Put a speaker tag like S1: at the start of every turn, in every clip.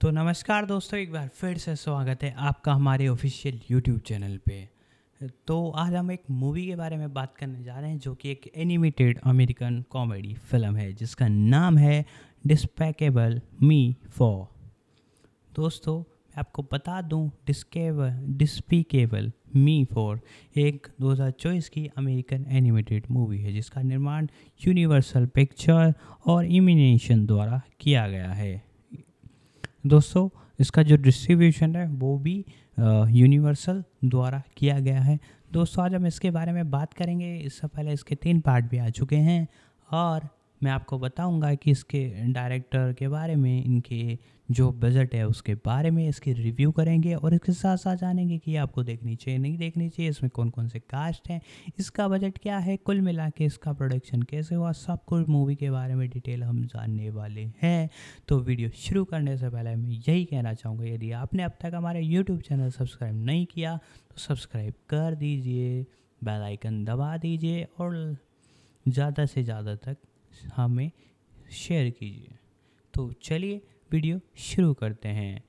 S1: तो नमस्कार दोस्तों एक बार फिर से स्वागत है आपका हमारे ऑफिशियल यूट्यूब चैनल पे तो आज हम एक मूवी के बारे में बात करने जा रहे हैं जो कि एक एनिमेटेड अमेरिकन कॉमेडी फिल्म है जिसका नाम है डिस्पैकेबल मी फॉर दोस्तों मैं आपको बता दूं डिस्केबल डिस्पीकेबल मी फॉर एक 2024 की अमेरिकन एनिमेटेड मूवी है जिसका निर्माण यूनिवर्सल पिक्चर और इमिनेशन द्वारा किया गया है दोस्तों इसका जो डिस्ट्रीब्यूशन है वो भी यूनिवर्सल द्वारा किया गया है दोस्तों आज हम इसके बारे में बात करेंगे इससे पहले इसके तीन पार्ट भी आ चुके हैं और मैं आपको बताऊंगा कि इसके डायरेक्टर के बारे में इनके जो बजट है उसके बारे में इसकी रिव्यू करेंगे और इसके साथ साथ जानेंगे कि आपको देखनी चाहिए नहीं देखनी चाहिए इसमें कौन कौन से कास्ट हैं इसका बजट क्या है कुल मिला के इसका प्रोडक्शन कैसे हुआ सब कुछ मूवी के बारे में डिटेल हम जानने वाले हैं तो वीडियो शुरू करने से पहले मैं यही कहना चाहूँगा यदि आपने अब तक हमारे यूट्यूब चैनल सब्सक्राइब नहीं किया तो सब्सक्राइब कर दीजिए बेल आइकन दबा दीजिए और ज़्यादा से ज़्यादा तक हमें शेयर कीजिए तो चलिए वीडियो शुरू करते हैं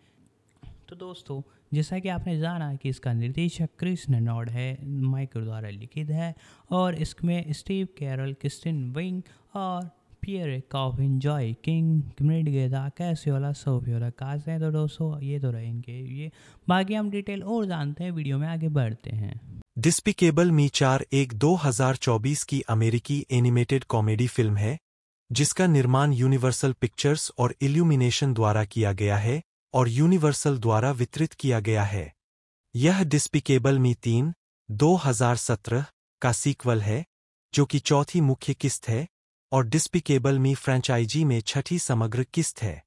S1: तो दोस्तों जैसा कि आपने जाना कि इसका निर्देशक कृष्ण नॉड है माइक्रो द्वारा लिखित है और इसमें स्टीव कैरल क्रिस्टिन विंग और पियर कॉफिन जॉय किंग मिनट गेदा कैसे वाला सोफियोला काज हैं तो दोस्तों ये तो रहे इनके ये बाकी हम डिटेल और जानते हैं वीडियो में आगे बढ़ते हैं
S2: डिस्पिकेबल मी चार एक 2024 की अमेरिकी एनिमेटेड कॉमेडी फिल्म है जिसका निर्माण यूनिवर्सल पिक्चर्स और इल्यूमिनेशन द्वारा किया गया है और यूनिवर्सल द्वारा वितरित किया गया है यह डिस्पिकेबल मी तीन दो का सीक्वल है जो कि चौथी मुख्य किस्त है और डिस्पिकेबल मी फ्रेंचाइजी में छठी समग्र किस्त है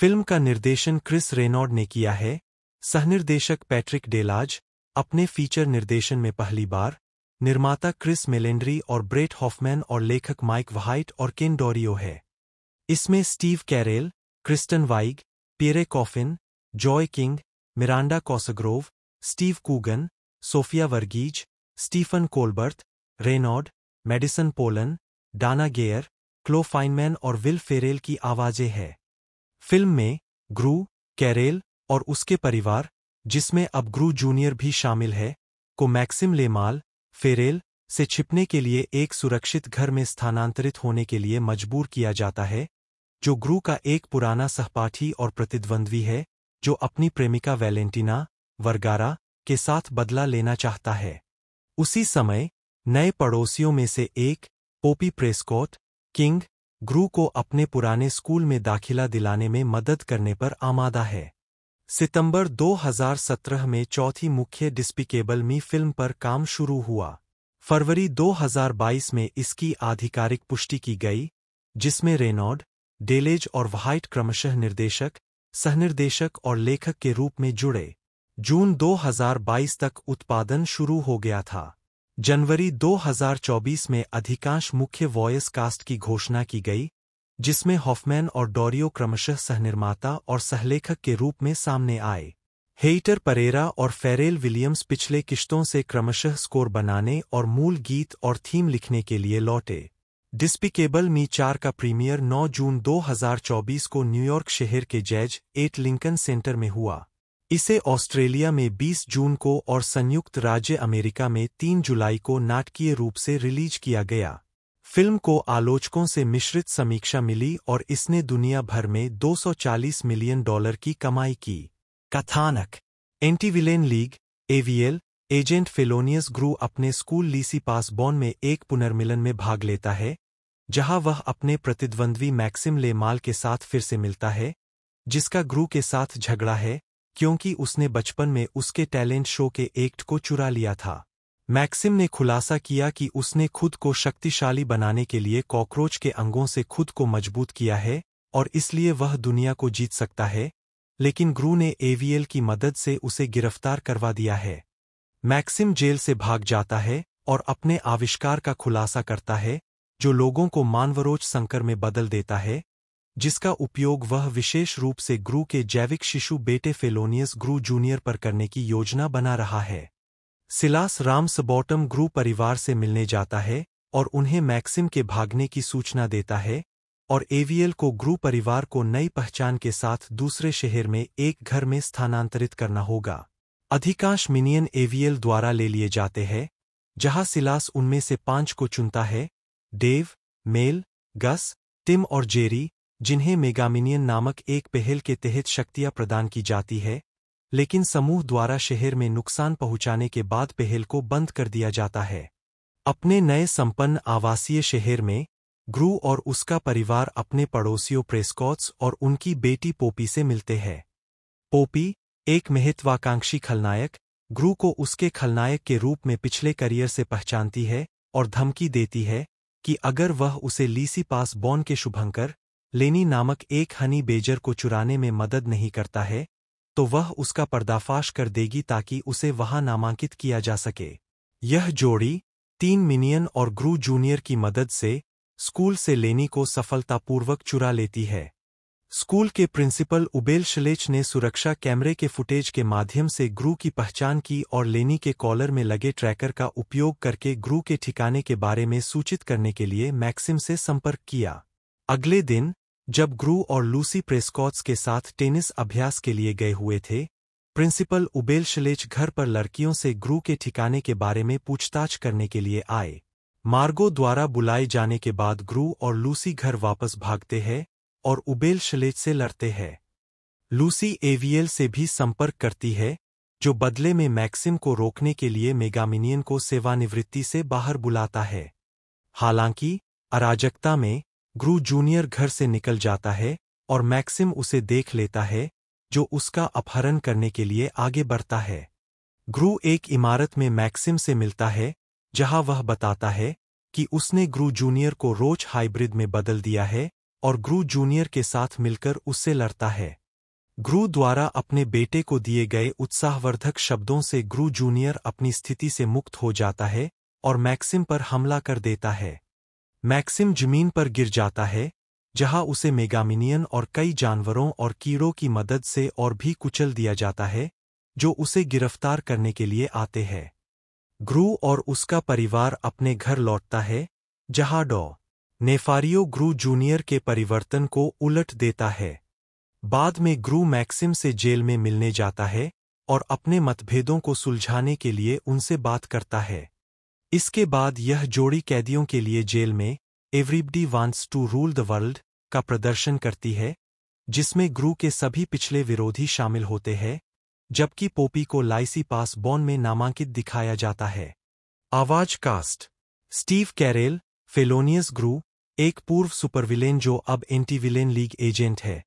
S2: फिल्म का निर्देशन क्रिस रेनॉर्ड ने किया है सहनिर्देशक पैट्रिक डेलाज अपने फीचर निर्देशन में पहली बार निर्माता क्रिस मेलेंड्री और ब्रेट हॉफमैन और लेखक माइक व्हाइट और किन डोरियो है इसमें Steve Carell Kristen Wiig Pierre Coffin Joey King Miranda Cosgrove Steve Coogan Sofia Vergara Stephen Colbert Renaud Madison Polan Dana Gaier Chloe Fineman और विल फेरेल की आवाजें हैं फिल्म में ग्रू कैरेल और उसके परिवार जिसमें अब ग्रू जूनियर भी शामिल है को मैक्सिम लेमाल फेरेल से छिपने के लिए एक सुरक्षित घर में स्थानांतरित होने के लिए मजबूर किया जाता है जो ग्रु का एक पुराना सहपाठी और प्रतिद्वंद्वी है जो अपनी प्रेमिका वैलेंटिना वर्गारा के साथ बदला लेना चाहता है उसी समय नए पड़ोसियों में से एक पोपी प्रेस्कॉट किंग ग्रू को अपने पुराने स्कूल में दाखिला दिलाने में मदद करने पर आमादा है सितंबर 2017 में चौथी मुख्य डिस्पिकेबल मी फिल्म पर काम शुरू हुआ फरवरी 2022 में इसकी आधिकारिक पुष्टि की गई जिसमें रेनॉड डेलेज और व्हाइट क्रमशः निर्देशक सहनिर्देशक और लेखक के रूप में जुड़े जून 2022 तक उत्पादन शुरू हो गया था जनवरी 2024 में अधिकांश मुख्य वॉयस कास्ट की घोषणा की गई जिसमें हॉफमैन और डोरियो क्रमशः सहनिर्माता और सहलेखक के रूप में सामने आए हेटर परेरा और फेरेल विलियम्स पिछले किश्तों से क्रमशः स्कोर बनाने और मूल गीत और थीम लिखने के लिए लौटे डिस्पिकेबल मी चार का प्रीमियर 9 जून 2024 को न्यूयॉर्क शहर के जैज एट लिंकन सेंटर में हुआ इसे ऑस्ट्रेलिया में 20 जून को और संयुक्त राज्य अमेरिका में 3 जुलाई को नाटकीय रूप से रिलीज किया गया फिल्म को आलोचकों से मिश्रित समीक्षा मिली और इसने दुनिया भर में 240 मिलियन डॉलर की कमाई की कथानक Anti Villain League AVL agent Felonious Gru अपने स्कूल लीसी पासबॉन में एक पुनर्मिलन में भाग लेता है जहां वह अपने प्रतिद्वंद्वी मैक्सिम लेमाल के साथ फिर से मिलता है जिसका ग्रू के साथ झगड़ा है क्योंकि उसने बचपन में उसके टैलेंट शो के एक्ट को चुरा लिया था मैक्सिम ने खुलासा किया कि उसने खुद को शक्तिशाली बनाने के लिए कॉकरोच के अंगों से खुद को मजबूत किया है और इसलिए वह दुनिया को जीत सकता है लेकिन ग्रू ने एवीएल की मदद से उसे गिरफ्तार करवा दिया है मैक्सिम जेल से भाग जाता है और अपने आविष्कार का खुलासा करता है जो लोगों को मानवरोच संकर में बदल देता है जिसका उपयोग वह विशेष रूप से ग्रू के जैविक शिशु बेटे फेलोनियस ग्रू जूनियर पर करने की योजना बना रहा है सिलास रामसबॉटम ग्रू परिवार से मिलने जाता है और उन्हें मैक्सिम के भागने की सूचना देता है और एवीएल को ग्रू परिवार को नई पहचान के साथ दूसरे शहर में एक घर में स्थानांतरित करना होगा अधिकांश मिनियन एवीएल द्वारा ले लिए जाते हैं जहां सिलास उनमें से पांच को चुनता है डेव मेल गस टिम और जेरी जिन्हें मेगामिनियन नामक एक पहल के तहत शक्तियां प्रदान की जाती है लेकिन समूह द्वारा शहर में नुकसान पहुंचाने के बाद पहल को बंद कर दिया जाता है अपने नए संपन्न आवासीय शहर में ग्रू और उसका परिवार अपने पड़ोसियों प्रेस्कॉट्स और उनकी बेटी पोपी से मिलते हैं पोपी एक महत्वाकांक्षी खलनायक ग्रू को उसके खलनायक के रूप में पिछले करियर से पहचानती है और धमकी देती है कि अगर वह उसे लीसी पास बॉन के शुभंकर लेनी नामक एक हनी बेजर को चुराने में मदद नहीं करता है तो वह उसका पर्दाफाश कर देगी ताकि उसे वहां नामांकित किया जा सके यह जोड़ी तीन मिनियन और ग्रू जूनियर की मदद से स्कूल से लेनी को सफलतापूर्वक चुरा लेती है स्कूल के प्रिंसिपल उबेल शलेच ने सुरक्षा कैमरे के फुटेज के माध्यम से ग्रू की पहचान की और लेनी के कॉलर में लगे ट्रैकर का उपयोग करके ग्रू के ठिकाने के बारे में सूचित करने के लिए मैक्सिम से संपर्क किया अगले दिन जब ग्रू और लूसी प्रेस्कॉट्स के साथ टेनिस अभ्यास के लिए गए हुए थे प्रिंसिपल उबेल शलेच घर पर लड़कियों से ग्रू के ठिकाने के बारे में पूछताछ करने के लिए आए मार्गो द्वारा बुलाए जाने के बाद ग्रू और लूसी घर वापस भागते हैं और उबेल शलेच से लड़ते हैं लूसी एवीएल से भी संपर्क करती है जो बदले में मैक्सिम को रोकने के लिए मेगामिनियन को सेवानिवृत्ति से बाहर बुलाता है हालांकि अराजकता में ग्रू जूनियर घर से निकल जाता है और मैक्सिम उसे देख लेता है जो उसका अपहरण करने के लिए आगे बढ़ता है ग्रू एक इमारत में मैक्सिम से मिलता है जहां वह बताता है कि उसने ग्रू जूनियर को रोज हाइब्रिड में बदल दिया है और ग्रू जूनियर के साथ मिलकर उससे लड़ता है ग्रू द्वारा अपने बेटे को दिए गए उत्साहवर्धक शब्दों से ग्रू जूनियर अपनी स्थिति से मुक्त हो जाता है और मैक्सिम पर हमला कर देता है मैक्सिम जमीन पर गिर जाता है जहां उसे मेगामिनियन और कई जानवरों और कीड़ों की मदद से और भी कुचल दिया जाता है जो उसे गिरफ्तार करने के लिए आते हैं ग्रू और उसका परिवार अपने घर लौटता है जहां डॉ नेफारियो ग्रू जूनियर के परिवर्तन को उलट देता है बाद में ग्रू मैक्सिम से जेल में मिलने जाता है और अपने मतभेदों को सुलझाने के लिए उनसे बात करता है इसके बाद यह जोड़ी कैदियों के लिए जेल में everybody wants to rule the world का प्रदर्शन करती है जिसमें ग्रू के सभी पिछले विरोधी शामिल होते हैं जबकि पोपी को लाइसी पास बॉन में नामांकित दिखाया जाता है आवाज कास्ट स्टीव कैरेल फेलोनियस ग्रू एक पूर्व सुपरविलेन जो अब एंटीविलेन लीग एजेंट है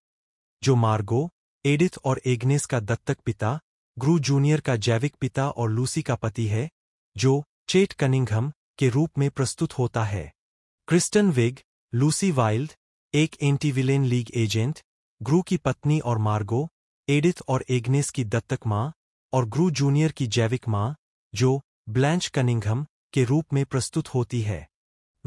S2: जो मार्गो एडिथ और एग्नेस का दत्तक पिता ग्रू जूनियर का जैविक पिता और लूसी का पति है जो चेट कनिंघम के रूप में प्रस्तुत होता है क्रिस्टन विग लूसी वाइल्ड एक एंटीविलेन लीग एजेंट ग्रू की पत्नी और मार्गो एडिथ और एग्नेस की दत्तक माँ और ग्रू जूनियर की जैविक माँ जो ब्लैंच कनिंघम के रूप में प्रस्तुत होती है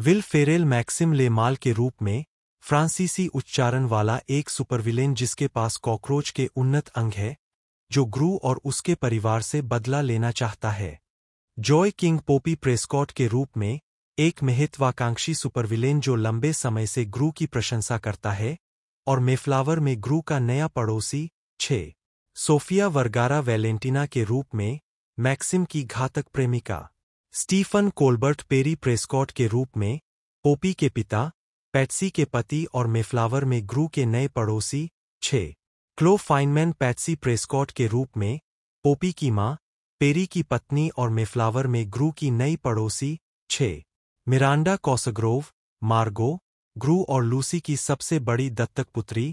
S2: विल फेरेल मैक्सिम लेमाल के रूप में फ्रांसीसी उच्चारण वाला एक सुपरविलेन जिसके पास कॉकरोच के उन्नत अंग है जो ग्रू और उसके परिवार से बदला लेना चाहता है जॉय किंग पोपी प्रेस्कॉट के रूप में एक महत्वाकांक्षी सुपरविलेन जो लंबे समय से ग्रू की प्रशंसा करता है और मेफ्लावर में ग्रू का नया पड़ोसी छे सोफिया वर्गारा वेलेंटिना के रूप में मैक्सिम की घातक प्रेमिका स्टीफन कोलबर्ट पेरी प्रेस्कॉट के रूप में पोपी के पिता पैट्सी के पति और मेफ्लावर में ग्रू के नए पड़ोसी छे क्लो फाइनमैन पैट्सी प्रेस्कॉट के रूप में पोपी की माँ पेरी की पत्नी और मेफ्लावर में ग्रू की नई पड़ोसी छ मिरांडा कॉसग्रोव मार्गो ग्रू और लूसी की सबसे बड़ी दत्तक पुत्री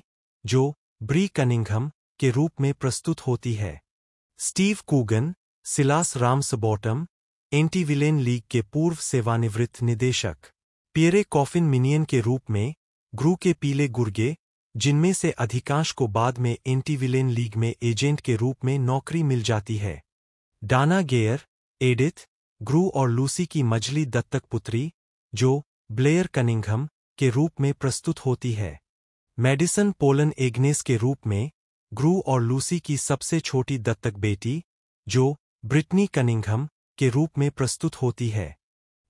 S2: जो ब्री कनिंघम के रूप में प्रस्तुत होती है Steve Coogan Silas Ramsbottom Anti Villain League के पूर्व सेवानिवृत्त निदेशक पियरे कॉफिन मिनियन के रूप में ग्रू के पीले गुर्गे जिनमें से अधिकांश को बाद में एंटीविलेन लीग में एजेंट के रूप में नौकरी मिल जाती है डाना गेयर एडिथ ग्रू और लूसी की मजली दत्तक पुत्री जो ब्लेयर कनिंघम के रूप में प्रस्तुत होती है मेडिसन पोलन एग्नेस के रूप में ग्रू और लूसी की सबसे छोटी दत्तक बेटी जो ब्रिटनी कनिंघम के रूप में प्रस्तुत होती है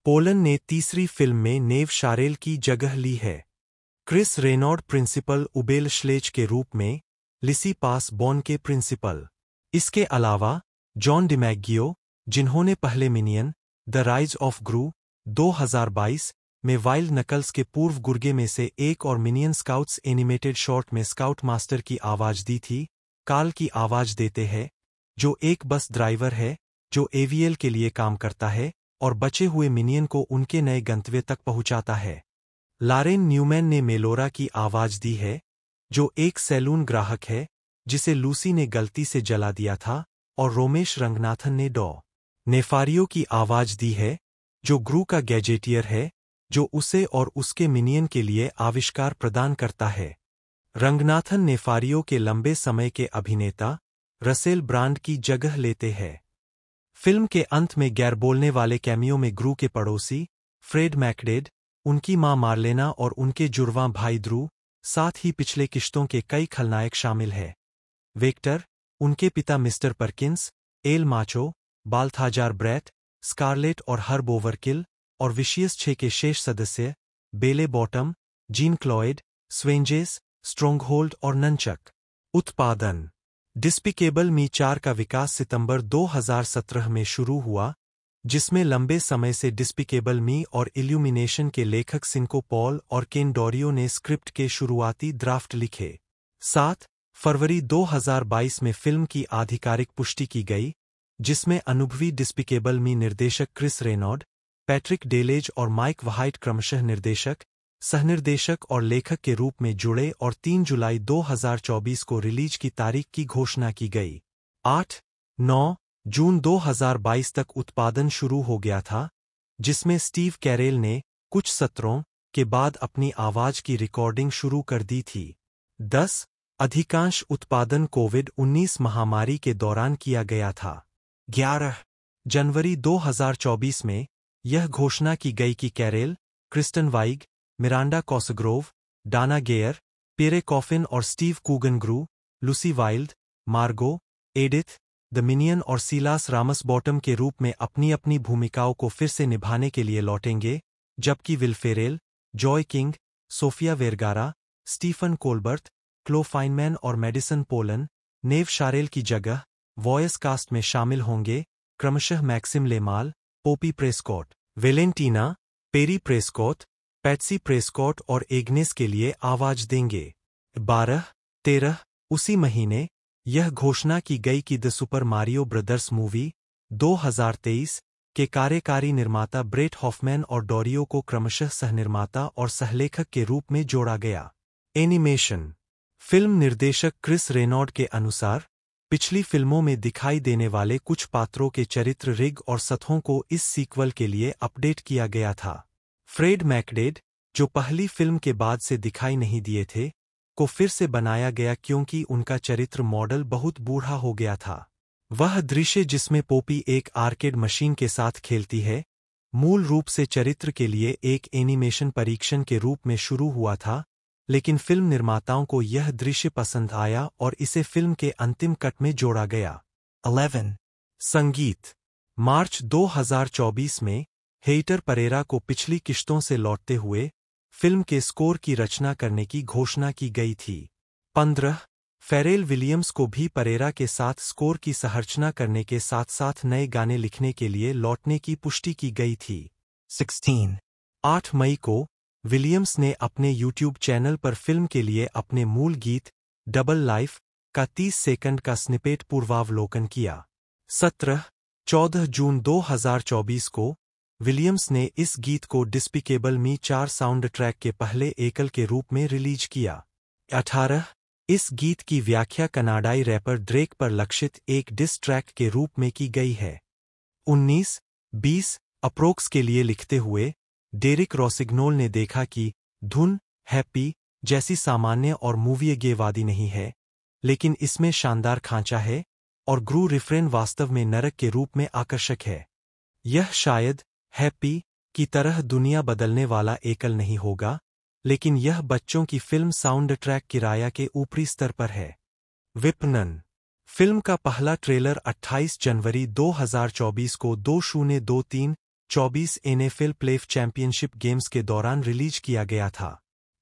S2: पोलन ने तीसरी फिल्म में नेव शारेल की जगह ली है क्रिस रेनॉर्ड प्रिंसिपल उबेल श्लेज के रूप में लिसी पास बॉन के प्रिंसिपल इसके अलावा जॉन डिमैगियो जिन्होंने पहले minion the rise of Gru 2022 में वाइल्ड नकल्स के पूर्व गुर्गे में से एक और मिनियन स्काउट्स एनिमेटेड शॉर्ट में स्काउट मास्टर की आवाज दी थी काल की आवाज देते हैं जो एक बस ड्राइवर है जो एवीएल के लिए काम करता है और बचे हुए मिनियन को उनके नए गंतव्य तक पहुंचाता है लारेन न्यूमैन ने मेलोरा की आवाज दी है जो एक सैलून ग्राहक है जिसे लूसी ने गलती से जला दिया था और रोमेश रंगनाथन ने डॉ नेफारियो की आवाज दी है जो ग्रू का गैजेटियर है जो उसे और उसके मिनियन के लिए आविष्कार प्रदान करता है रंगनाथन नेफारियो के लंबे समय के अभिनेता रसेल ब्रांड की जगह लेते हैं फिल्म के अंत में गैर बोलने वाले कैमियो में ग्रू के पड़ोसी फ्रेड मैकडेड उनकी मां मार्लेना और उनके जुड़वा भाई ध्रुव साथ ही पिछले किश्तों के कई खलनायक शामिल है वेक्टर उनके पिता Mister Perkins El Macho Balthazar Bratt Scarlet और हर्ब ओवरकिल और विशियस छे के शेष सदस्य Belle Bottom Jean Clawed Svengeance Stronghold और नंचक उत्पादन डिस्पिकेबल मी चार का विकास सितंबर 2017 में शुरू हुआ जिसमें लंबे समय से डिस्पिकेबल मी और इल्यूमिनेशन के लेखक सिंको पॉल और केन डोरियो ने स्क्रिप्ट के शुरुआती ड्राफ्ट लिखे साथ फरवरी 2022 में फिल्म की आधिकारिक पुष्टि की गई जिसमें अनुभवी डिस्पिकेबल मी निर्देशक क्रिस रेनॉड पैट्रिक डेलेज और माइक वहाइट क्रमशः निर्देशक सहनिर्देशक और लेखक के रूप में जुड़े और 3 जुलाई 2024 को रिलीज की तारीख की घोषणा की गई 8, 9 जून 2022 तक उत्पादन शुरू हो गया था जिसमें स्टीव कैरेल ने कुछ सत्रों के बाद अपनी आवाज की रिकॉर्डिंग शुरू कर दी थी दस अधिकांश उत्पादन कोविड 19 महामारी के दौरान किया गया था ग्यारह जनवरी 2024 में यह घोषणा की गई कि Carell Kristen Wiig Miranda Cosgrove Dana Gaier Pierre Coffin और Steve Coogan Gru Lucy Wilde Margo Edith the minion और सीलास रामस बॉटम के रूप में अपनी अपनी भूमिकाओं को फिर से निभाने के लिए लौटेंगे जबकि Will Ferrell Joey King Sofia Vergara Stephen Colbert Chloe Fineman और मेडिसन पोलन नेव शारेल की जगह वॉयस कास्ट में शामिल होंगे क्रमशः Maxime Le Mal Poppy Prescott Valentina Perry Prescott Patsy Prescott और एग्नेस के लिए आवाज देंगे बारह तेरह उसी महीने यह घोषणा की गई कि the Super Mario Brothers movie 2023 के कार्यकारी निर्माता ब्रेट हॉफमैन और डोरियो को क्रमशः सहनिर्माता और सहलेखक के रूप में जोड़ा गया एनिमेशन फिल्म निर्देशक क्रिस रेनॉड के अनुसार पिछली फिल्मों में दिखाई देने वाले कुछ पात्रों के चरित्र रिग और सतहों को इस सीक्वल के लिए अपडेट किया गया था फ्रेड मैकडेड जो पहली फिल्म के बाद से दिखाई नहीं दिए थे को फिर से बनाया गया क्योंकि उनका चरित्र मॉडल बहुत बूढ़ा हो गया था वह दृश्य जिसमें पोपी एक आर्केड मशीन के साथ खेलती है मूल रूप से चरित्र के लिए एक एनिमेशन परीक्षण के रूप में शुरू हुआ था लेकिन फिल्म निर्माताओं को यह दृश्य पसंद आया और इसे फिल्म के अंतिम कट में जोड़ा गया 11. संगीत मार्च 2024 में हेटर परेरा को पिछली किश्तों से लौटते हुए फिल्म के स्कोर की रचना करने की घोषणा की गई थी 15. फेरेल विलियम्स को भी परेरा के साथ स्कोर की संरचना करने के साथ साथ नए गाने लिखने के लिए लौटने की पुष्टि की गई थी सिक्सटीन आठ मई को विलियम्स ने अपने यूट्यूब चैनल पर फिल्म के लिए अपने मूल गीत डबल लाइफ का 30 सेकंड का स्निपेट पूर्वावलोकन किया सत्रह चौदह जून 2024 को विलियम्स ने इस गीत को डिस्पिकेबल मी चार साउंड ट्रैक के पहले एकल के रूप में रिलीज किया अठारह इस गीत की व्याख्या कनाडाई रैपर ड्रेक पर लक्षित एक डिस ट्रैक के रूप में की गई है 19, 20 अप्रोक्स के लिए लिखते हुए डेरिक रॉसिग्नोल ने देखा कि धुन हैप्पी जैसी सामान्य और मूवीय गेवादी नहीं है लेकिन इसमें शानदार खांचा है और ग्रू रिफ्रेन वास्तव में नरक के रूप में आकर्षक है यह शायद हैप्पी की तरह दुनिया बदलने वाला एकल नहीं होगा लेकिन यह बच्चों की फिल्म साउंड ट्रैक किराया के ऊपरी स्तर पर है विपणन फिल्म का पहला ट्रेलर 28 जनवरी 2024 को दो शून्य दो तीन 24 एनएफएल प्लेफ चैंपियनशिप गेम्स के दौरान रिलीज किया गया था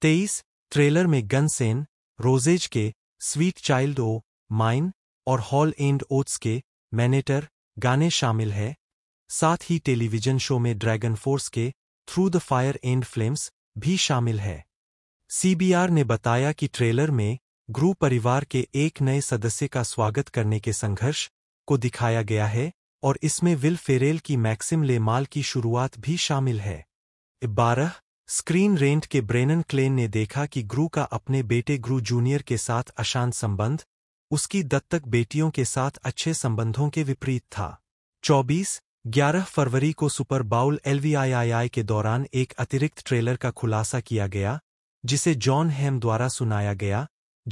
S2: 23 ट्रेलर में गनसेन रोजेज के स्वीट चाइल्ड ओ माइन और हॉल एंड ओट्स के मैनेटर गाने शामिल है साथ ही टेलीविजन शो में ड्रैगन फोर्स के through the fire and flames भी शामिल है सीबीआर ने बताया कि ट्रेलर में ग्रू परिवार के एक नए सदस्य का स्वागत करने के संघर्ष को दिखाया गया है और इसमें विल फेरेल की मैक्सिम ले माल की शुरुआत भी शामिल है बारह स्क्रीन रेंट के ब्रेनन क्लेन ने देखा कि ग्रू का अपने बेटे ग्रू जूनियर के साथ अशांत संबंध उसकी दत्तक बेटियों के साथ अच्छे संबंधों के विपरीत था 24 11 फरवरी को सुपर बाउल एलवीआईआईआई के दौरान एक अतिरिक्त ट्रेलर का खुलासा किया गया जिसे जॉन हैम द्वारा सुनाया गया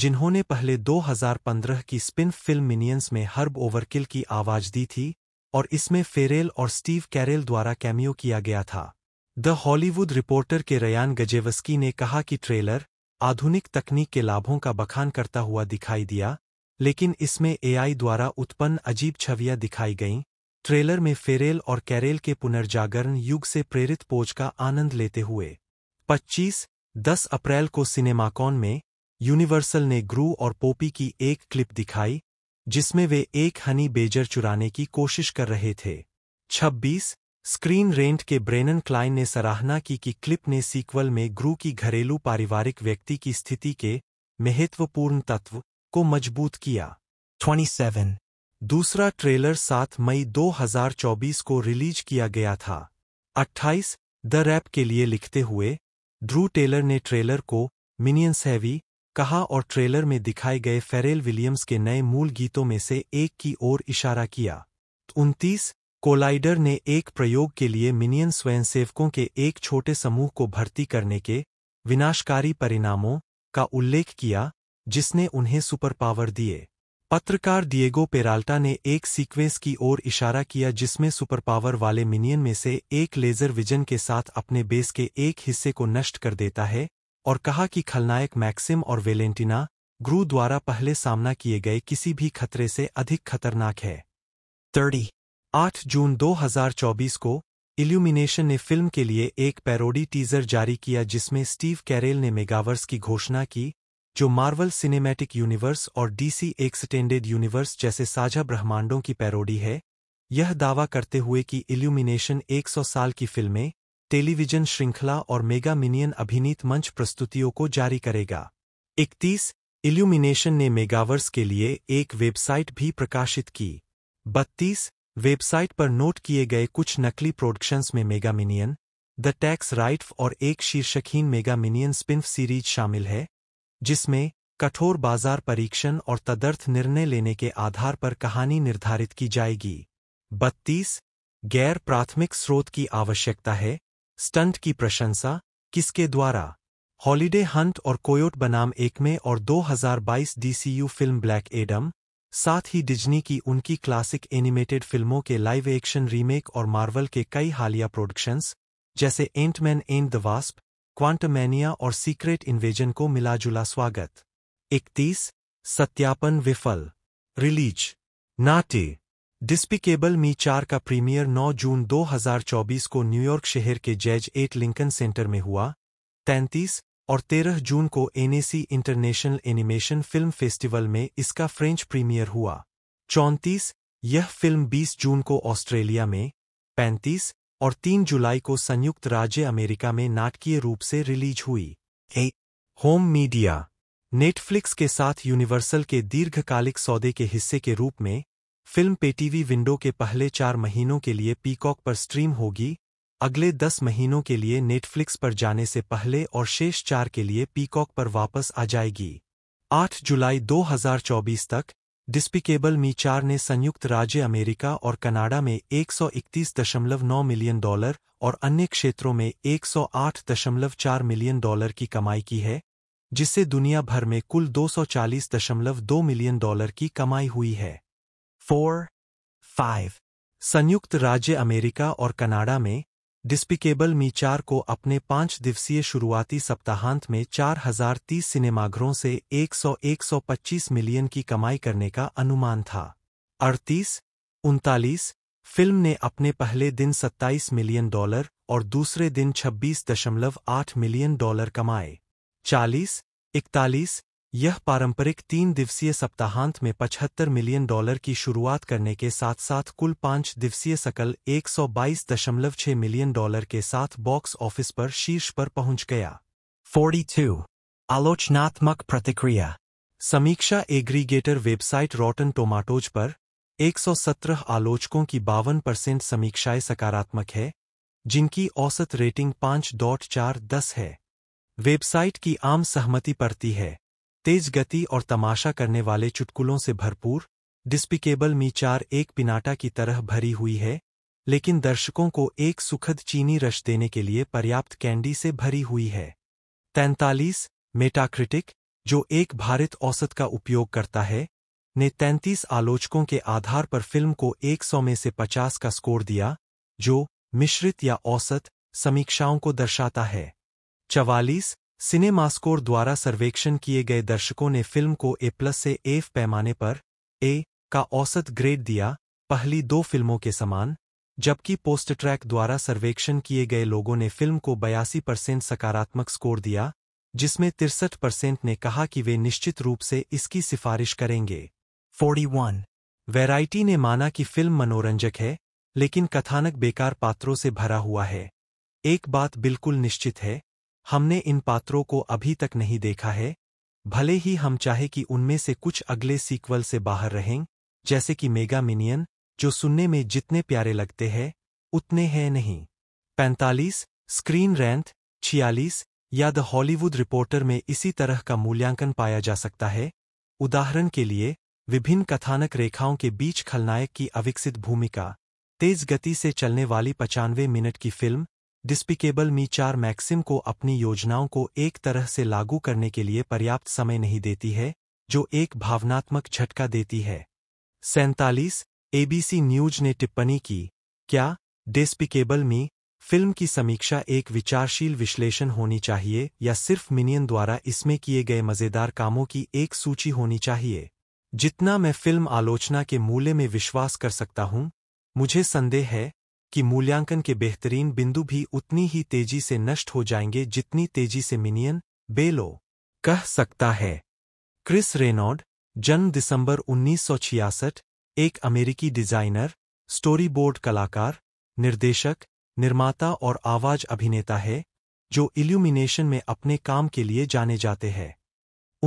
S2: जिन्होंने पहले 2015 की स्पिन फिल्म मिनियंस में हर्ब ओवरकिल की आवाज दी थी और इसमें फेरेल और स्टीव कैरेल द्वारा कैमियो किया गया था द हॉलीवुड रिपोर्टर के रयान गजेवस्की ने कहा कि ट्रेलर आधुनिक तकनीक के लाभों का बखान करता हुआ दिखाई दिया लेकिन इसमें एआई द्वारा उत्पन्न अजीब छवियां दिखाई गईं ट्रेलर में फेरेल और कैरेल के पुनर्जागरण युग से प्रेरित पोज का आनंद लेते हुए 25 10 अप्रैल को सिनेमाकॉन में यूनिवर्सल ने ग्रू और पोपी की एक क्लिप दिखाई जिसमें वे एक हनी बेजर चुराने की कोशिश कर रहे थे 26 स्क्रीन रेंट के ब्रेनन क्लाइन ने सराहना की कि क्लिप ने सीक्वल में ग्रू की घरेलू पारिवारिक व्यक्ति की स्थिति के महत्वपूर्ण तत्व को मजबूत किया 27 दूसरा ट्रेलर 7 मई 2024 को रिलीज किया गया था 28 द रैप के लिए लिखते हुए ड्रू टेलर ने ट्रेलर को मिनियंस हैवी कहा और ट्रेलर में दिखाए गए फेरेल विलियम्स के नए मूल गीतों में से एक की ओर इशारा किया उनतीस कोलाइडर ने एक प्रयोग के लिए मिनियन स्वयंसेवकों के एक छोटे समूह को भर्ती करने के विनाशकारी परिणामों का उल्लेख किया जिसने उन्हें सुपर पावर दिए पत्रकार डिएगो पेराल्टा ने एक सीक्वेंस की ओर इशारा किया जिसमें सुपर पावर वाले मिनियन में से एक लेजर विजन के साथ अपने बेस के एक हिस्से को नष्ट कर देता है और कहा कि खलनायक मैक्सिम और वेलेंटिना ग्रू द्वारा पहले सामना किए गए किसी भी खतरे से अधिक खतरनाक है तर्डी आठ जून 2024 को इल्यूमिनेशन ने फिल्म के लिए एक पैरोडी टीजर जारी किया जिसमें स्टीव कैरेल ने मेगावर्स की घोषणा की जो मार्वल सिनेमैटिक यूनिवर्स और डीसी एक्सटेंडेड यूनिवर्स जैसे साझा ब्रह्मांडों की पैरोडी है यह दावा करते हुए कि इल्यूमिनेशन 100 साल की फिल्में टेलीविजन श्रृंखला और मेगा मिनियन अभिनीत मंच प्रस्तुतियों को जारी करेगा 31. इल्यूमिनेशन ने मेगावर्स के लिए एक वेबसाइट भी प्रकाशित की 32. वेबसाइट पर नोट किए गए कुछ नकली प्रोडक्शंस में मेगा मिनियन द टैक्स राइट और एक शीर्षकहीन मेगा मिनियन स्पिन सीरीज शामिल है जिसमें कठोर बाजार परीक्षण और तदर्थ निर्णय लेने के आधार पर कहानी निर्धारित की जाएगी बत्तीस गैर प्राथमिक स्रोत की आवश्यकता है स्टंट की प्रशंसा किसके द्वारा हॉलिडे हंट और कोयोट बनाम एक में और 2022 डीसीयू फिल्म ब्लैक एडम साथ ही डिज्नी की उनकी क्लासिक एनिमेटेड फिल्मों के लाइव एक्शन रीमेक और मार्वल के कई हालिया प्रोडक्शंस जैसे Antman and the Wasp Quantumania और सीक्रेट इन्वेजन को मिलाजुला स्वागत इकतीस सत्यापन विफल रिलीज नाटे डिस्पिकेबल मी चार का प्रीमियर 9 जून 2024 को न्यूयॉर्क शहर के जैज एट लिंकन सेंटर में हुआ 33 और 13 जून को Annecy International Animation Film Festival में इसका फ्रेंच प्रीमियर हुआ चौंतीस यह फिल्म 20 जून को ऑस्ट्रेलिया में 35 और 3 जुलाई को संयुक्त राज्य अमेरिका में नाटकीय रूप से रिलीज हुई ए होम मीडिया नेटफ्लिक्स के साथ यूनिवर्सल के दीर्घकालिक सौदे के हिस्से के रूप में फिल्म पेटीवी विंडो के पहले चार महीनों के लिए पीकॉक पर स्ट्रीम होगी अगले दस महीनों के लिए नेटफ्लिक्स पर जाने से पहले और शेष चार के लिए पीकॉक पर वापस आ जाएगी 8 जुलाई 2024 तक डिस्पिकेबल मी चार ने संयुक्त राज्य अमेरिका और कनाडा में 131.9 मिलियन डॉलर और अन्य क्षेत्रों में 108.4 मिलियन डॉलर की कमाई की है जिससे दुनिया भर में कुल 240.2 मिलियन डॉलर की कमाई हुई है फोर फाइव संयुक्त राज्य अमेरिका और कनाडा में डिस्पिकेबल मी चार को अपने पांच दिवसीय शुरुआती सप्ताहांत में 4030 सिनेमाघरों से 100-125 मिलियन की कमाई करने का अनुमान था अड़तीस उनतालीस फिल्म ने अपने पहले दिन 27 मिलियन डॉलर और दूसरे दिन 26.8 मिलियन डॉलर कमाए 40, 41, यह पारंपरिक तीन दिवसीय सप्ताहांत में 75 मिलियन डॉलर की शुरुआत करने के साथ साथ कुल पांच दिवसीय सकल 122.6 मिलियन डॉलर के साथ बॉक्स ऑफिस पर शीर्ष पर पहुंच गया 42. आलोचनात्मक प्रतिक्रिया समीक्षा एग्रीगेटर वेबसाइट रॉटन टोमाटोज पर 117 आलोचकों की बावन परसेंट समीक्षाएं सकारात्मक है जिनकी औसत रेटिंग पांच दस है वेबसाइट की आम सहमति पड़ती है तेज गति और तमाशा करने वाले चुटकुलों से भरपूर डिस्पिकेबल मी चार एक पिनाटा की तरह भरी हुई है लेकिन दर्शकों को एक सुखद चीनी रश देने के लिए पर्याप्त कैंडी से भरी हुई है तैंतालीस मेटाक्रिटिक जो एक भारत औसत का उपयोग करता है ने 33 आलोचकों के आधार पर फिल्म को 100 में से 50 का स्कोर दिया जो मिश्रित या औसत समीक्षाओं को दर्शाता है चवालीस सिनेमास्कोर द्वारा सर्वेक्षण किए गए दर्शकों ने फिल्म को ए प्लस से एफ पैमाने पर ए का औसत ग्रेड दिया पहली दो फिल्मों के समान जबकि पोस्ट ट्रैक द्वारा सर्वेक्षण किए गए लोगों ने फिल्म को बयासी परसेंट सकारात्मक स्कोर दिया जिसमें तिरसठ परसेंट ने कहा कि वे निश्चित रूप से इसकी सिफारिश करेंगे 41. वैरायटी ने माना कि फिल्म मनोरंजक है लेकिन कथानक बेकार पात्रों से भरा हुआ है एक बात बिल्कुल निश्चित है हमने इन पात्रों को अभी तक नहीं देखा है भले ही हम चाहे कि उनमें से कुछ अगले सीक्वल से बाहर रहें जैसे कि मेगा मिनियन जो सुनने में जितने प्यारे लगते हैं उतने हैं नहीं 45 स्क्रीन रैंथ 46 या द हॉलीवुड रिपोर्टर में इसी तरह का मूल्यांकन पाया जा सकता है उदाहरण के लिए विभिन्न कथानक रेखाओं के बीच खलनायक की अविकसित भूमिका तेज गति से चलने वाली पचानवे मिनट की फिल्म डिस्पिकेबल मी चार मैक्सिम को अपनी योजनाओं को एक तरह से लागू करने के लिए पर्याप्त समय नहीं देती है जो एक भावनात्मक झटका देती है सैंतालीस एबीसी न्यूज ने टिप्पणी की क्या डिस्पिकेबल मी फिल्म की समीक्षा एक विचारशील विश्लेषण होनी चाहिए या सिर्फ मिनियन द्वारा इसमें किए गए मज़ेदार कामों की एक सूची होनी चाहिए जितना मैं फिल्म आलोचना के मूल्य में विश्वास कर सकता हूं मुझे संदेह है कि मूल्यांकन के बेहतरीन बिंदु भी उतनी ही तेजी से नष्ट हो जाएंगे जितनी तेजी से मिनियन बेलो कह सकता है क्रिस रेनॉड जन्म दिसंबर 1966, एक अमेरिकी डिजाइनर स्टोरीबोर्ड कलाकार निर्देशक निर्माता और आवाज अभिनेता है जो इल्यूमिनेशन में अपने काम के लिए जाने जाते हैं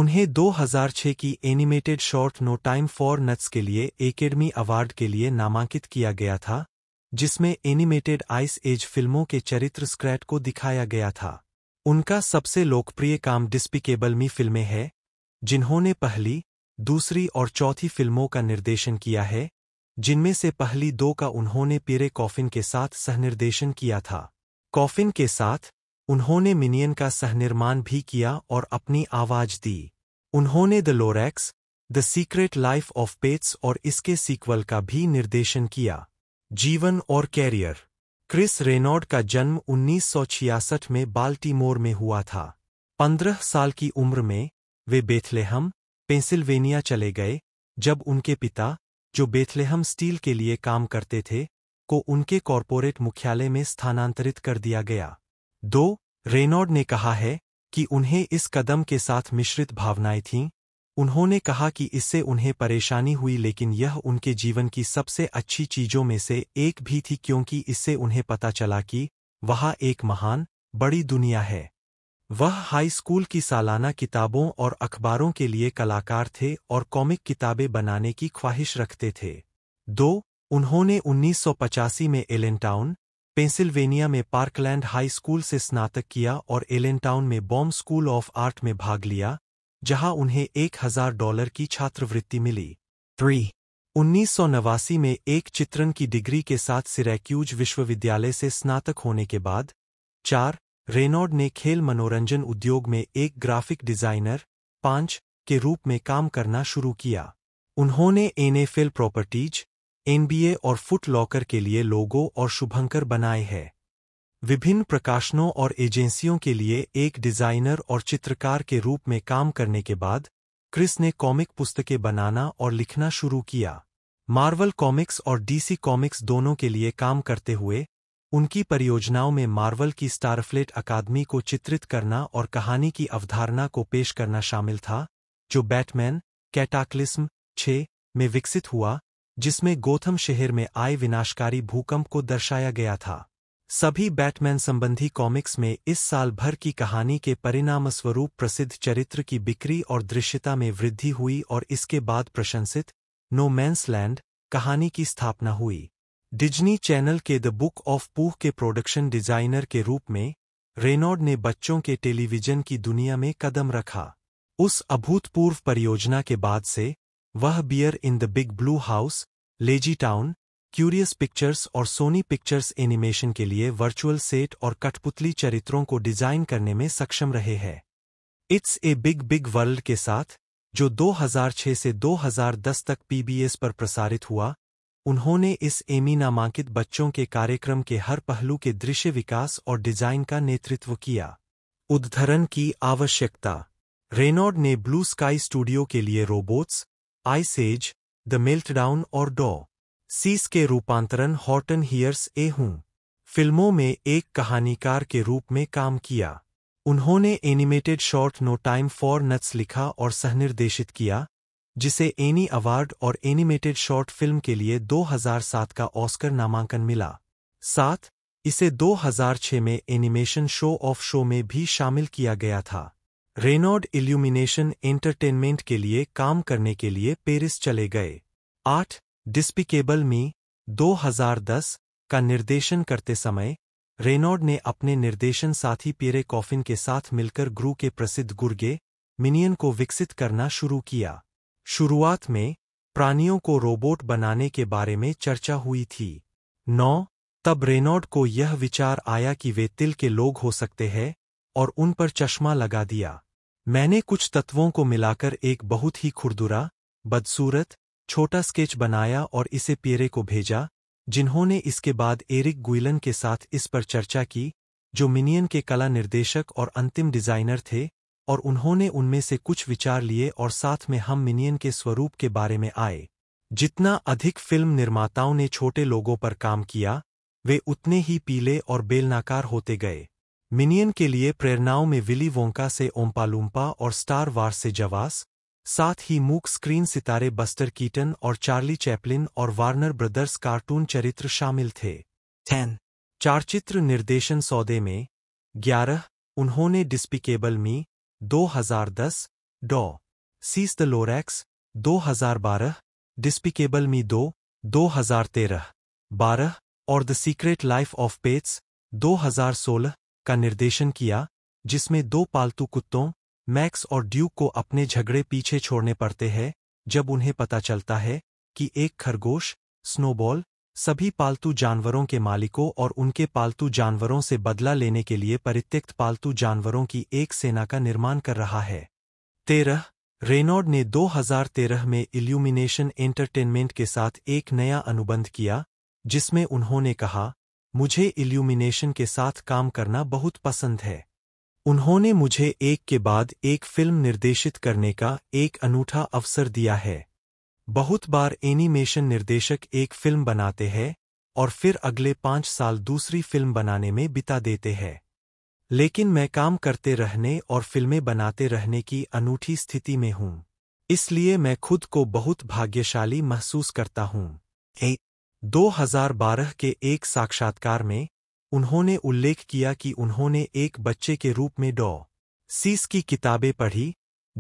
S2: उन्हें 2006 की animated short no time for nuts के लिए एकेडमी अवार्ड के लिए नामांकित किया गया था जिसमें एनिमेटेड आइस एज फिल्मों के चरित्र स्क्रैट को दिखाया गया था उनका सबसे लोकप्रिय काम डिस्पिकेबल मी फिल्में हैं जिन्होंने पहली दूसरी और चौथी फिल्मों का निर्देशन किया है जिनमें से पहली दो का उन्होंने पीरे कॉफिन के साथ सहनिर्देशन किया था कॉफिन के साथ उन्होंने मिनियन का सहनिर्माण भी किया और अपनी आवाज दी उन्होंने the Lorax the secret life of pets और इसके सीक्वल का भी निर्देशन किया जीवन और कैरियर क्रिस रेनॉर्ड का जन्म 1966 में बाल्टीमोर में हुआ था 15 साल की उम्र में वे बेथलेहम पेंसिल्वेनिया चले गए जब उनके पिता जो बेथलेहम स्टील के लिए काम करते थे को उनके कॉरपोरेट मुख्यालय में स्थानांतरित कर दिया गया दो रेनॉर्ड ने कहा है कि उन्हें इस कदम के साथ मिश्रित भावनाएं थीं उन्होंने कहा कि इससे उन्हें परेशानी हुई लेकिन यह उनके जीवन की सबसे अच्छी चीजों में से एक भी थी क्योंकि इससे उन्हें पता चला कि वहाँ एक महान बड़ी दुनिया है वह हाई स्कूल की सालाना किताबों और अखबारों के लिए कलाकार थे और कॉमिक किताबें बनाने की ख्वाहिश रखते थे दो उन्होंने उन्नीस में एलेंटाउन पेंसिल्वेनिया में पार्कलैंड हाई स्कूल से स्नातक किया और एलेंटाउन में बॉम्ब स्कूल ऑफ आर्ट में भाग लिया जहां उन्हें एक हजार डॉलर की छात्रवृत्ति मिली थ्री उन्नीस नवासी में एक चित्रण की डिग्री के साथ सिरैक्यूज विश्वविद्यालय से स्नातक होने के बाद चार रेनॉर्ड ने खेल मनोरंजन उद्योग में एक ग्राफिक डिजाइनर पांच के रूप में काम करना शुरू किया उन्होंने एनएफएल प्रॉपर्टीज एनबीए और फुट लॉकर के लिए लोगो और शुभंकर बनाए हैं विभिन्न प्रकाशनों और एजेंसियों के लिए एक डिजाइनर और चित्रकार के रूप में काम करने के बाद क्रिस ने कॉमिक पुस्तकें बनाना और लिखना शुरू किया मार्वल कॉमिक्स और डीसी कॉमिक्स दोनों के लिए काम करते हुए उनकी परियोजनाओं में मार्वल की स्टारफ्लेट अकादमी को चित्रित करना और कहानी की अवधारणा को पेश करना शामिल था जो बैटमैन कैटाक्लिस्म छ में विकसित हुआ जिसमें गोथम शहर में आए विनाशकारी भूकंप को दर्शाया गया था सभी बैटमैन संबंधी कॉमिक्स में इस साल भर की कहानी के परिणामस्वरूप प्रसिद्ध चरित्र की बिक्री और दृश्यता में वृद्धि हुई और इसके बाद प्रशंसित नो मैंस लैंड कहानी की स्थापना हुई डिज्नी चैनल के द बुक ऑफ पूह के प्रोडक्शन डिजाइनर के रूप में रेनॉर्ड ने बच्चों के टेलीविजन की दुनिया में कदम रखा उस अभूतपूर्व परियोजना के बाद से वह bear in the big blue house LazyTown Curious Pictures और सोनी पिक्चर्स एनिमेशन के लिए वर्चुअल सेट और कठपुतली चरित्रों को डिजाइन करने में सक्षम रहे हैं it's a big big world के साथ जो 2006 से 2010 तक पीबीएस पर प्रसारित हुआ उन्होंने इस एमी नामांकित बच्चों के कार्यक्रम के हर पहलू के दृश्य विकास और डिजाइन का नेतृत्व किया उद्धरण की आवश्यकता रेनॉर्ड ने ब्लू स्काई स्टूडियो के लिए रोबोट्स आइसेज द मेल्टडाउन और डॉ सीस के रूपांतरण हॉटन हियर्स ए हूं फिल्मों में एक कहानीकार के रूप में काम किया उन्होंने animated short no time for nuts लिखा और सहनिर्देशित किया जिसे एनी अवार्ड और एनिमेटेड शॉर्ट फिल्म के लिए 2007 का ऑस्कर नामांकन मिला साथ इसे 2006 में एनिमेशन शो ऑफ शो में भी शामिल किया गया था रेनॉर्ड इल्यूमिनेशन एंटरटेनमेंट के लिए काम करने के लिए पेरिस चले गए आठ डिस्पिकेबल मी 2010 का निर्देशन करते समय रेनॉर्ड ने अपने निर्देशन साथी पेरे कॉफिन के साथ मिलकर ग्रू के प्रसिद्ध गुर्गे मिनियन को विकसित करना शुरू किया शुरुआत में प्राणियों को रोबोट बनाने के बारे में चर्चा हुई थी नौ तब रेनॉर्ड को यह विचार आया कि वे तिल के लोग हो सकते हैं और उन पर चश्मा लगा दिया मैंने कुछ तत्वों को मिलाकर एक बहुत ही खुरदुरा बदसूरत छोटा स्केच बनाया और इसे पियरे को भेजा जिन्होंने इसके बाद एरिक गुइलन के साथ इस पर चर्चा की जो मिनियन के कला निर्देशक और अंतिम डिजाइनर थे और उन्होंने उनमें से कुछ विचार लिए और साथ में हम मिनियन के स्वरूप के बारे में आए जितना अधिक फिल्म निर्माताओं ने छोटे लोगों पर काम किया वे उतने ही पीले और बेलनाकार होते गए मिनियन के लिए प्रेरणाओं में विली वोंका से ओम्पालूम्पा और स्टार वार से जवास साथ ही मूक स्क्रीन सितारे बस्टर कीटन और चार्ली चैपलिन और वार्नर ब्रदर्स कार्टून चरित्र शामिल थे टेन चारचित्र निर्देशन सौदे में ग्यारह उन्होंने डिस्पिकेबल मी 2010, डॉ सीस द लोरैक्स बारह डिस्पिकेबल मी दो 2013, बारह और the secret life of pets 2016 का निर्देशन किया जिसमें दो पालतू कुत्तों मैक्स और ड्यूक को अपने झगड़े पीछे छोड़ने पड़ते हैं जब उन्हें पता चलता है कि एक खरगोश स्नोबॉल सभी पालतू जानवरों के मालिकों और उनके पालतू जानवरों से बदला लेने के लिए परित्यक्त पालतू जानवरों की एक सेना का निर्माण कर रहा है तेरह रेनॉर्ड ने 2013 में इल्यूमिनेशन एंटरटेनमेंट के साथ एक नया अनुबंध किया जिसमें उन्होंने कहा मुझे इल्यूमिनेशन के साथ काम करना बहुत पसंद है उन्होंने मुझे एक के बाद एक फिल्म निर्देशित करने का एक अनूठा अवसर दिया है बहुत बार एनिमेशन निर्देशक एक फिल्म बनाते हैं और फिर अगले पाँच साल दूसरी फिल्म बनाने में बिता देते हैं लेकिन मैं काम करते रहने और फिल्में बनाते रहने की अनूठी स्थिति में हूँ इसलिए मैं खुद को बहुत भाग्यशाली महसूस करता हूँ 2012 के एक साक्षात्कार में उन्होंने उल्लेख किया कि उन्होंने एक बच्चे के रूप में डॉ सीस की किताबें पढ़ी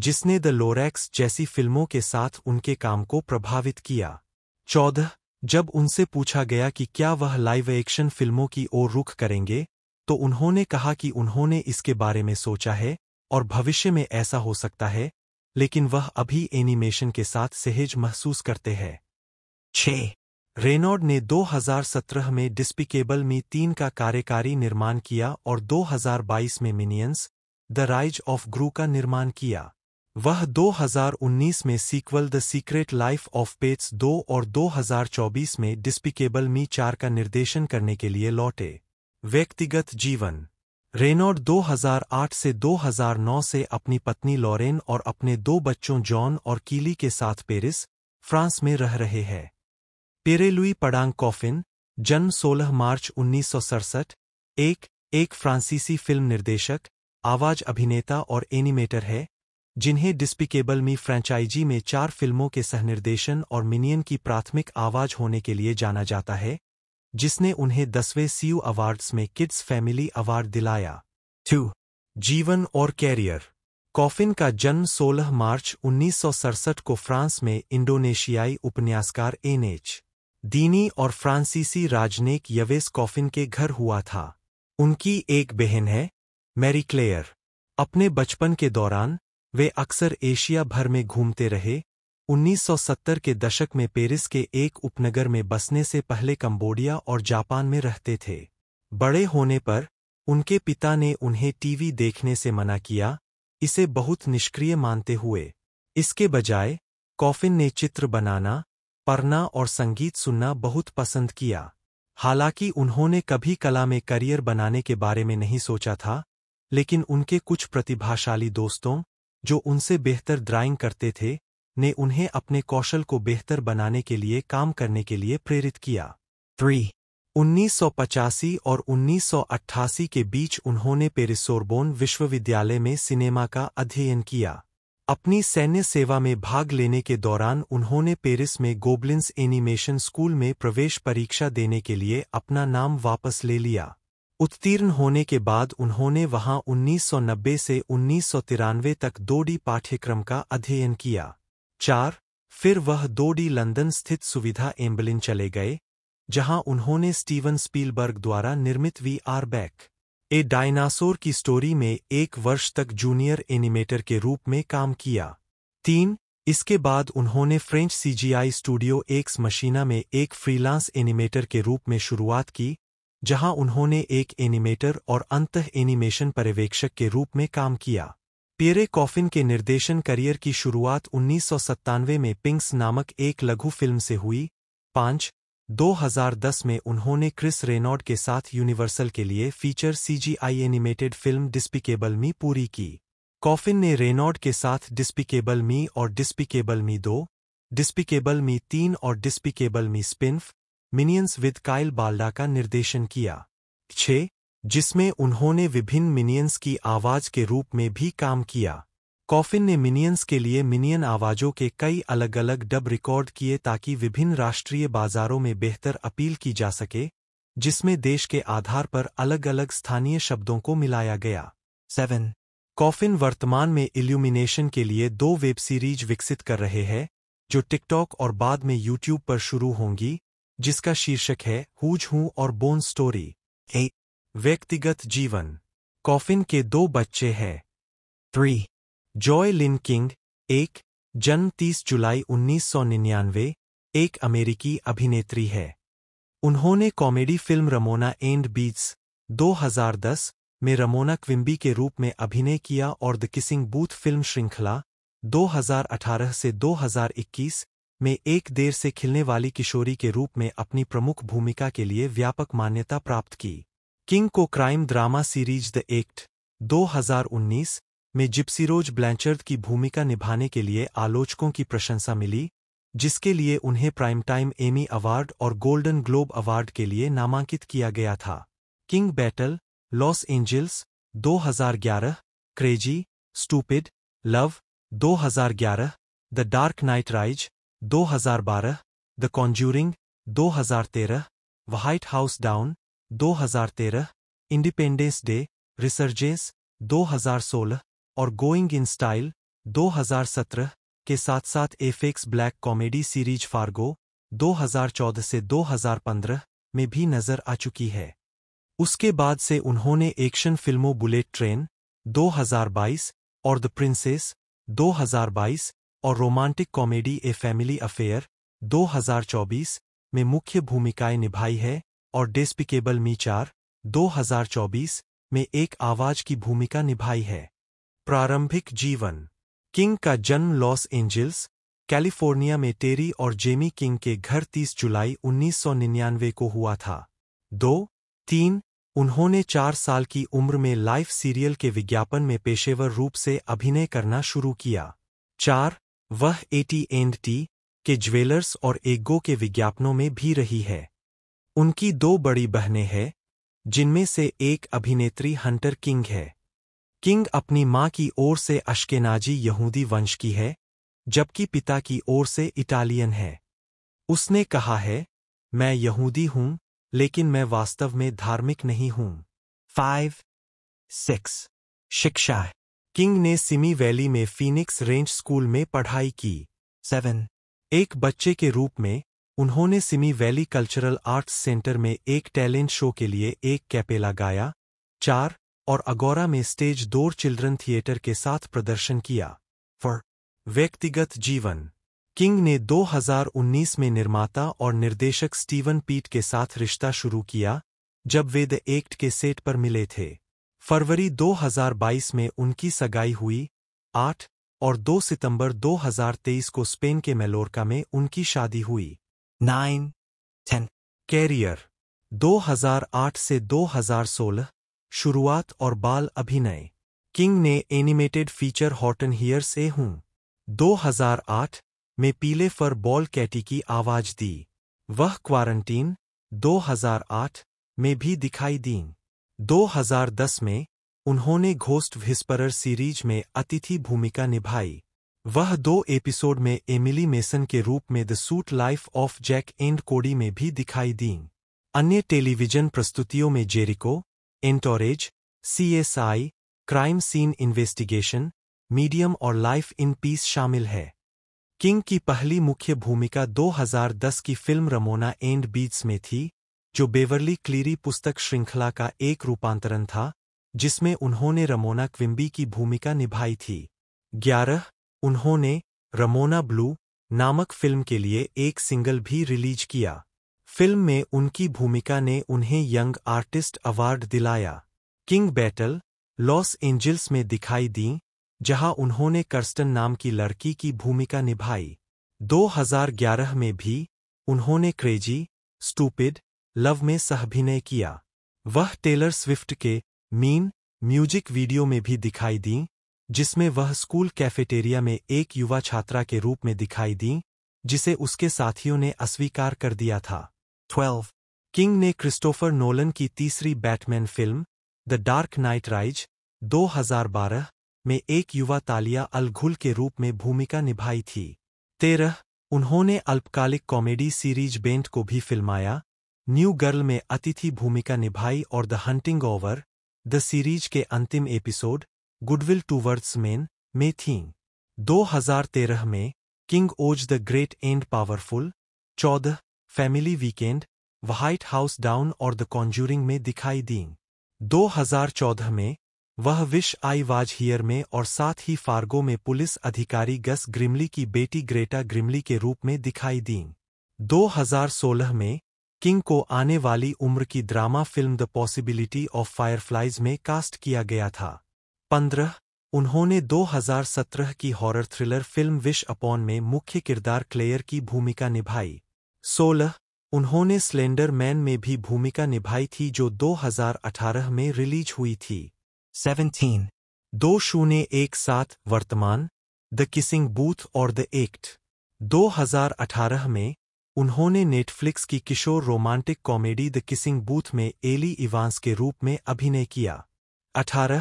S2: जिसने द लोरेक्स जैसी फिल्मों के साथ उनके काम को प्रभावित किया चौदह जब उनसे पूछा गया कि क्या वह लाइव एक्शन फिल्मों की ओर रुख करेंगे तो उन्होंने कहा कि उन्होंने इसके बारे में सोचा है और भविष्य में ऐसा हो सकता है लेकिन वह अभी एनिमेशन के साथ सहज महसूस करते हैं छः रेनॉर्ड ने 2017 में डिस्पिकेबल मी तीन का कार्यकारी निर्माण किया और 2022 में Minions the rise of Gru का निर्माण किया वह 2019 में sequel the secret life of pets दो और 2024 में डिस्पिकेबल मी चार का निर्देशन करने के लिए लौटे व्यक्तिगत जीवन रेनॉर्ड 2008 से 2009 से अपनी पत्नी लॉरेन और अपने दो बच्चों जॉन और कीली के साथ पेरिस फ्रांस में रह रहे हैं पेरेलुई पड़ांग कॉफिन जन्म 16 मार्च उन्नीस एक एक फ्रांसीसी फिल्म निर्देशक आवाज अभिनेता और एनिमेटर है जिन्हें डिस्पिकेबल मी फ्रेंचाइजी में चार फिल्मों के सहनिर्देशन और मिनियन की प्राथमिक आवाज होने के लिए जाना जाता है जिसने उन्हें दसवें सीयू अवार्ड्स में किड्स फैमिली अवार्ड दिलाया टू जीवन और कैरियर कॉफिन का जन्म 16 मार्च उन्नीस को फ्रांस में इंडोनेशियाई उपन्यासकार एनएच दीनी और फ्रांसीसी राजनयिक यवेस कॉफिन के घर हुआ था उनकी एक बहन है मैरी क्लेयर अपने बचपन के दौरान वे अक्सर एशिया भर में घूमते रहे 1970 के दशक में पेरिस के एक उपनगर में बसने से पहले कंबोडिया और जापान में रहते थे बड़े होने पर उनके पिता ने उन्हें टीवी देखने से मना किया इसे बहुत निष्क्रिय मानते हुए इसके बजाय कॉफिन ने चित्र बनाना पढ़ना और संगीत सुनना बहुत पसंद किया हालांकि उन्होंने कभी कला में करियर बनाने के बारे में नहीं सोचा था लेकिन उनके कुछ प्रतिभाशाली दोस्तों जो उनसे बेहतर ड्राइंग करते थे ने उन्हें अपने कौशल को बेहतर बनाने के लिए काम करने के लिए प्रेरित किया थ्री उन्नीस और उन्नीस के बीच उन्होंने पेरिसोरबोन विश्वविद्यालय में सिनेमा का अध्ययन किया अपनी सैन्य सेवा में भाग लेने के दौरान उन्होंने पेरिस में गोब्लिन्स एनिमेशन स्कूल में प्रवेश परीक्षा देने के लिए अपना नाम वापस ले लिया उत्तीर्ण होने के बाद उन्होंने वहां 1990 से उन्नीस तक दो डी पाठ्यक्रम का अध्ययन किया चार फिर वह दो डी लंदन स्थित सुविधा एम्बलिन चले गए जहां उन्होंने स्टीवन स्पीलबर्ग द्वारा निर्मित we are back a dinosaur की स्टोरी में एक वर्ष तक जूनियर एनिमेटर के रूप में काम किया तीन इसके बाद उन्होंने फ्रेंच सीजीआई स्टूडियो एक्स मशीना में एक फ्रीलांस एनिमेटर के रूप में शुरुआत की जहां उन्होंने एक एनिमेटर और अंत एनिमेशन पर्यवेक्षक के रूप में काम किया पेरे कॉफिन के निर्देशन करियर की शुरुआत उन्नीस में पिंक्स नामक एक लघु फिल्म से हुई पांच 2010 में उन्होंने क्रिस रेनॉड के साथ यूनिवर्सल के लिए feature CGI animated film Despicable Me पूरी की कॉफिन ने रेनॉड के साथ डिस्पिकेबल मी और डिस्पिकेबल मी दो डिस्पिकेबल मी तीन और Despicable Me spinoff Minions with Kyle Balda का निर्देशन किया छः जिसमें उन्होंने विभिन्न मिनियंस की आवाज के रूप में भी काम किया कॉफिन ने मिनियंस के लिए मिनियन आवाज़ों के कई अलग अलग डब रिकॉर्ड किए ताकि विभिन्न राष्ट्रीय बाजारों में बेहतर अपील की जा सके जिसमें देश के आधार पर अलग अलग स्थानीय शब्दों को मिलाया गया सेवन कॉफिन वर्तमान में इल्यूमिनेशन के लिए दो वेब सीरीज विकसित कर रहे हैं जो टिकटॉक और बाद में यूट्यूब पर शुरू होंगी जिसका शीर्षक है हूज हूँ और बोन स्टोरी ए व्यक्तिगत जीवन कॉफिन के दो बच्चे हैं थ्री जॉय लिन किंग एक जन्म 30 जुलाई 1999 एक अमेरिकी अभिनेत्री है उन्होंने comedy film Ramona and Beezus 2010 में रमोना क्विंबी के रूप में अभिनय किया और द किसिंग बूथ फिल्म श्रृंखला 2018 से 2021 में एक देर से खिलने वाली किशोरी के रूप में अपनी प्रमुख भूमिका के लिए व्यापक मान्यता प्राप्त की किंग को crime drama series the Act 2019 में जिप्सीरोज ब्लैंचर्द की भूमिका निभाने के लिए आलोचकों की प्रशंसा मिली जिसके लिए उन्हें प्राइम टाइम एमी अवार्ड और गोल्डन ग्लोब अवार्ड के लिए नामांकित किया गया था King Battle Los Angeles 2011, crazy stupid love 2011, the dark knight rises 2012, the conjuring 2013, White house down 2013, Independence Day resurgence 2016, और गोइंग इन स्टाइल 2017 के साथ साथ FX black comedy series Fargo 2014 से 2015 में भी नजर आ चुकी है उसके बाद से उन्होंने एक्शन फिल्मों बुलेट ट्रेन 2022 और द प्रिंसेस 2022 और romantic comedy a family affair 2024 में मुख्य भूमिकाएं निभाई है और डेस्पिकेबल मीचार 2024 में एक आवाज की भूमिका निभाई है प्रारंभिक जीवन किंग का जन्म लॉस एंजल्स कैलिफोर्निया में टेरी और जेमी किंग के घर 30 जुलाई 1999 को हुआ था दो तीन उन्होंने चार साल की उम्र में लाइफ सीरियल के विज्ञापन में पेशेवर रूप से अभिनय करना शुरू किया चार वह एटी एंड टी के ज्वेलर्स और एगो के विज्ञापनों में भी रही है उनकी दो बड़ी बहनें हैं जिनमें से एक अभिनेत्री हंटर किंग है किंग अपनी मां की ओर से अश्केनाजी यहूदी वंश की है जबकि पिता की ओर से इटालियन है उसने कहा है मैं यहूदी हूं लेकिन मैं वास्तव में धार्मिक नहीं हूं फाइव सिक्स शिक्षा किंग ने सिमी वैली में फीनिक्स रेंज स्कूल में पढ़ाई की सेवन एक बच्चे के रूप में उन्होंने Simi Valley Cultural Arts Center में एक टैलेंट शो के लिए एक कैपेला गाया चार और अगोरा में स्टेज डोर चिल्ड्रन थिएटर के साथ प्रदर्शन किया फॉर व्यक्तिगत जीवन किंग ने 2019 में निर्माता और निर्देशक स्टीवन पीट के साथ रिश्ता शुरू किया जब वे द एक्ट के सेट पर मिले थे फरवरी 2022 में उनकी सगाई हुई आठ और 2 सितंबर 2023 को स्पेन के मेलोरका में उनकी शादी हुई नाइन 10 कैरियर 2008 से 2016 शुरुआत और बाल अभिनय किंग ने एनिमेटेड फीचर हॉटन हियर से हूं 2008 में पीले फर बॉल कैटी की आवाज दी वह क्वारंटीन 2008 में भी दिखाई दीं 2010 में उन्होंने घोस्ट विस्परर सीरीज में अतिथि भूमिका निभाई वह दो एपिसोड में एमिली मेसन के रूप में the Suite Life of Zack and Cody में भी दिखाई दी अन्य टेलीविजन प्रस्तुतियों में Jericho Entourage CSI, Crime Scene Investigation Medium और लाइफ इन पीस शामिल है किंग की पहली मुख्य भूमिका 2010 की फिल्म रमोना एंड बीट्स में थी जो बेवरली क्लीरी पुस्तक श्रृंखला का एक रूपांतरण था जिसमें उन्होंने रमोना क्विम्बी की भूमिका निभाई थी ग्यारह उन्होंने रमोना ब्लू नामक फिल्म के लिए एक सिंगल भी रिलीज किया फिल्म में उनकी भूमिका ने उन्हें यंग आर्टिस्ट अवार्ड दिलाया किंग बैटल लॉस एंजल्स में दिखाई दी जहां उन्होंने कर्स्टन नाम की लड़की की भूमिका निभाई 2011 में भी उन्होंने क्रेजी स्टूपिड लव में सहभिनय किया वह टेलर स्विफ्ट के मीन म्यूजिक वीडियो में भी दिखाई दी जिसमें वह स्कूल कैफेटेरिया में एक युवा छात्रा के रूप में दिखाई दी जिसे उसके साथियों ने अस्वीकार कर दिया था 12. किंग ने क्रिस्टोफर नोलन की तीसरी Batman film the dark knight rises 2012 में एक युवा तालिया अलघुल के रूप में भूमिका निभाई थी तेरह उन्होंने अल्पकालिक कॉमेडी सीरीज बेंट को भी फिल्माया न्यू गर्ल में अतिथि भूमिका निभाई और the haunting over the series के अंतिम एपिसोड गुडविल टूवर्ड्स मेन में थीं 2013 में king Oz the great and powerful चौदह family weekend white house down और द कॉन्जूरिंग में दिखाई दीं 2014 में वह विश आई वाज हियर में और साथ ही फार्गो में पुलिस अधिकारी गस ग्रिमली की बेटी ग्रेटा ग्रिमली के रूप में दिखाई दीं 2016 में किंग को आने वाली उम्र की drama film the possibility of fireflies में कास्ट किया गया था पंद्रह उन्होंने 2017 की horror thriller film wish upon में मुख्य किरदार क्लेयर की भूमिका निभाई सोलह उन्होंने स्लेंडर मैन में भी भूमिका निभाई थी जो 2018 में रिलीज हुई थी 17. दो शून्य एक साथ वर्तमान द किसिंग बूथ और द एक्ट 2018 में उन्होंने नेटफ्लिक्स की किशोर romantic comedy the kissing booth में एली इवांस के रूप में अभिनय किया 18.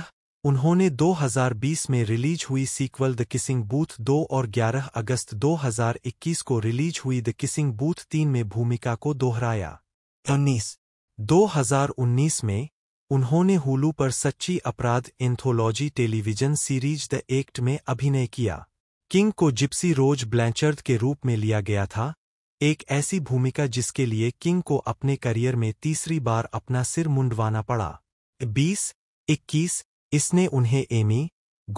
S2: उन्होंने 2020 में रिलीज हुई सीक्वल द किसिंग बूथ 2 और 11 अगस्त 2021 को रिलीज हुई द किसिंग बूथ 3 में भूमिका को दोहराया उन्नीस दो में उन्होंने हुलू पर सच्ची अपराध anthology television series the act में अभिनय किया किंग को जिप्सी रोज ब्लैंचर्द के रूप में लिया गया था एक ऐसी भूमिका जिसके लिए किंग को अपने करियर में तीसरी बार अपना सिर मुंडवाना पड़ा बीस इक्कीस इसने उन्हें एमी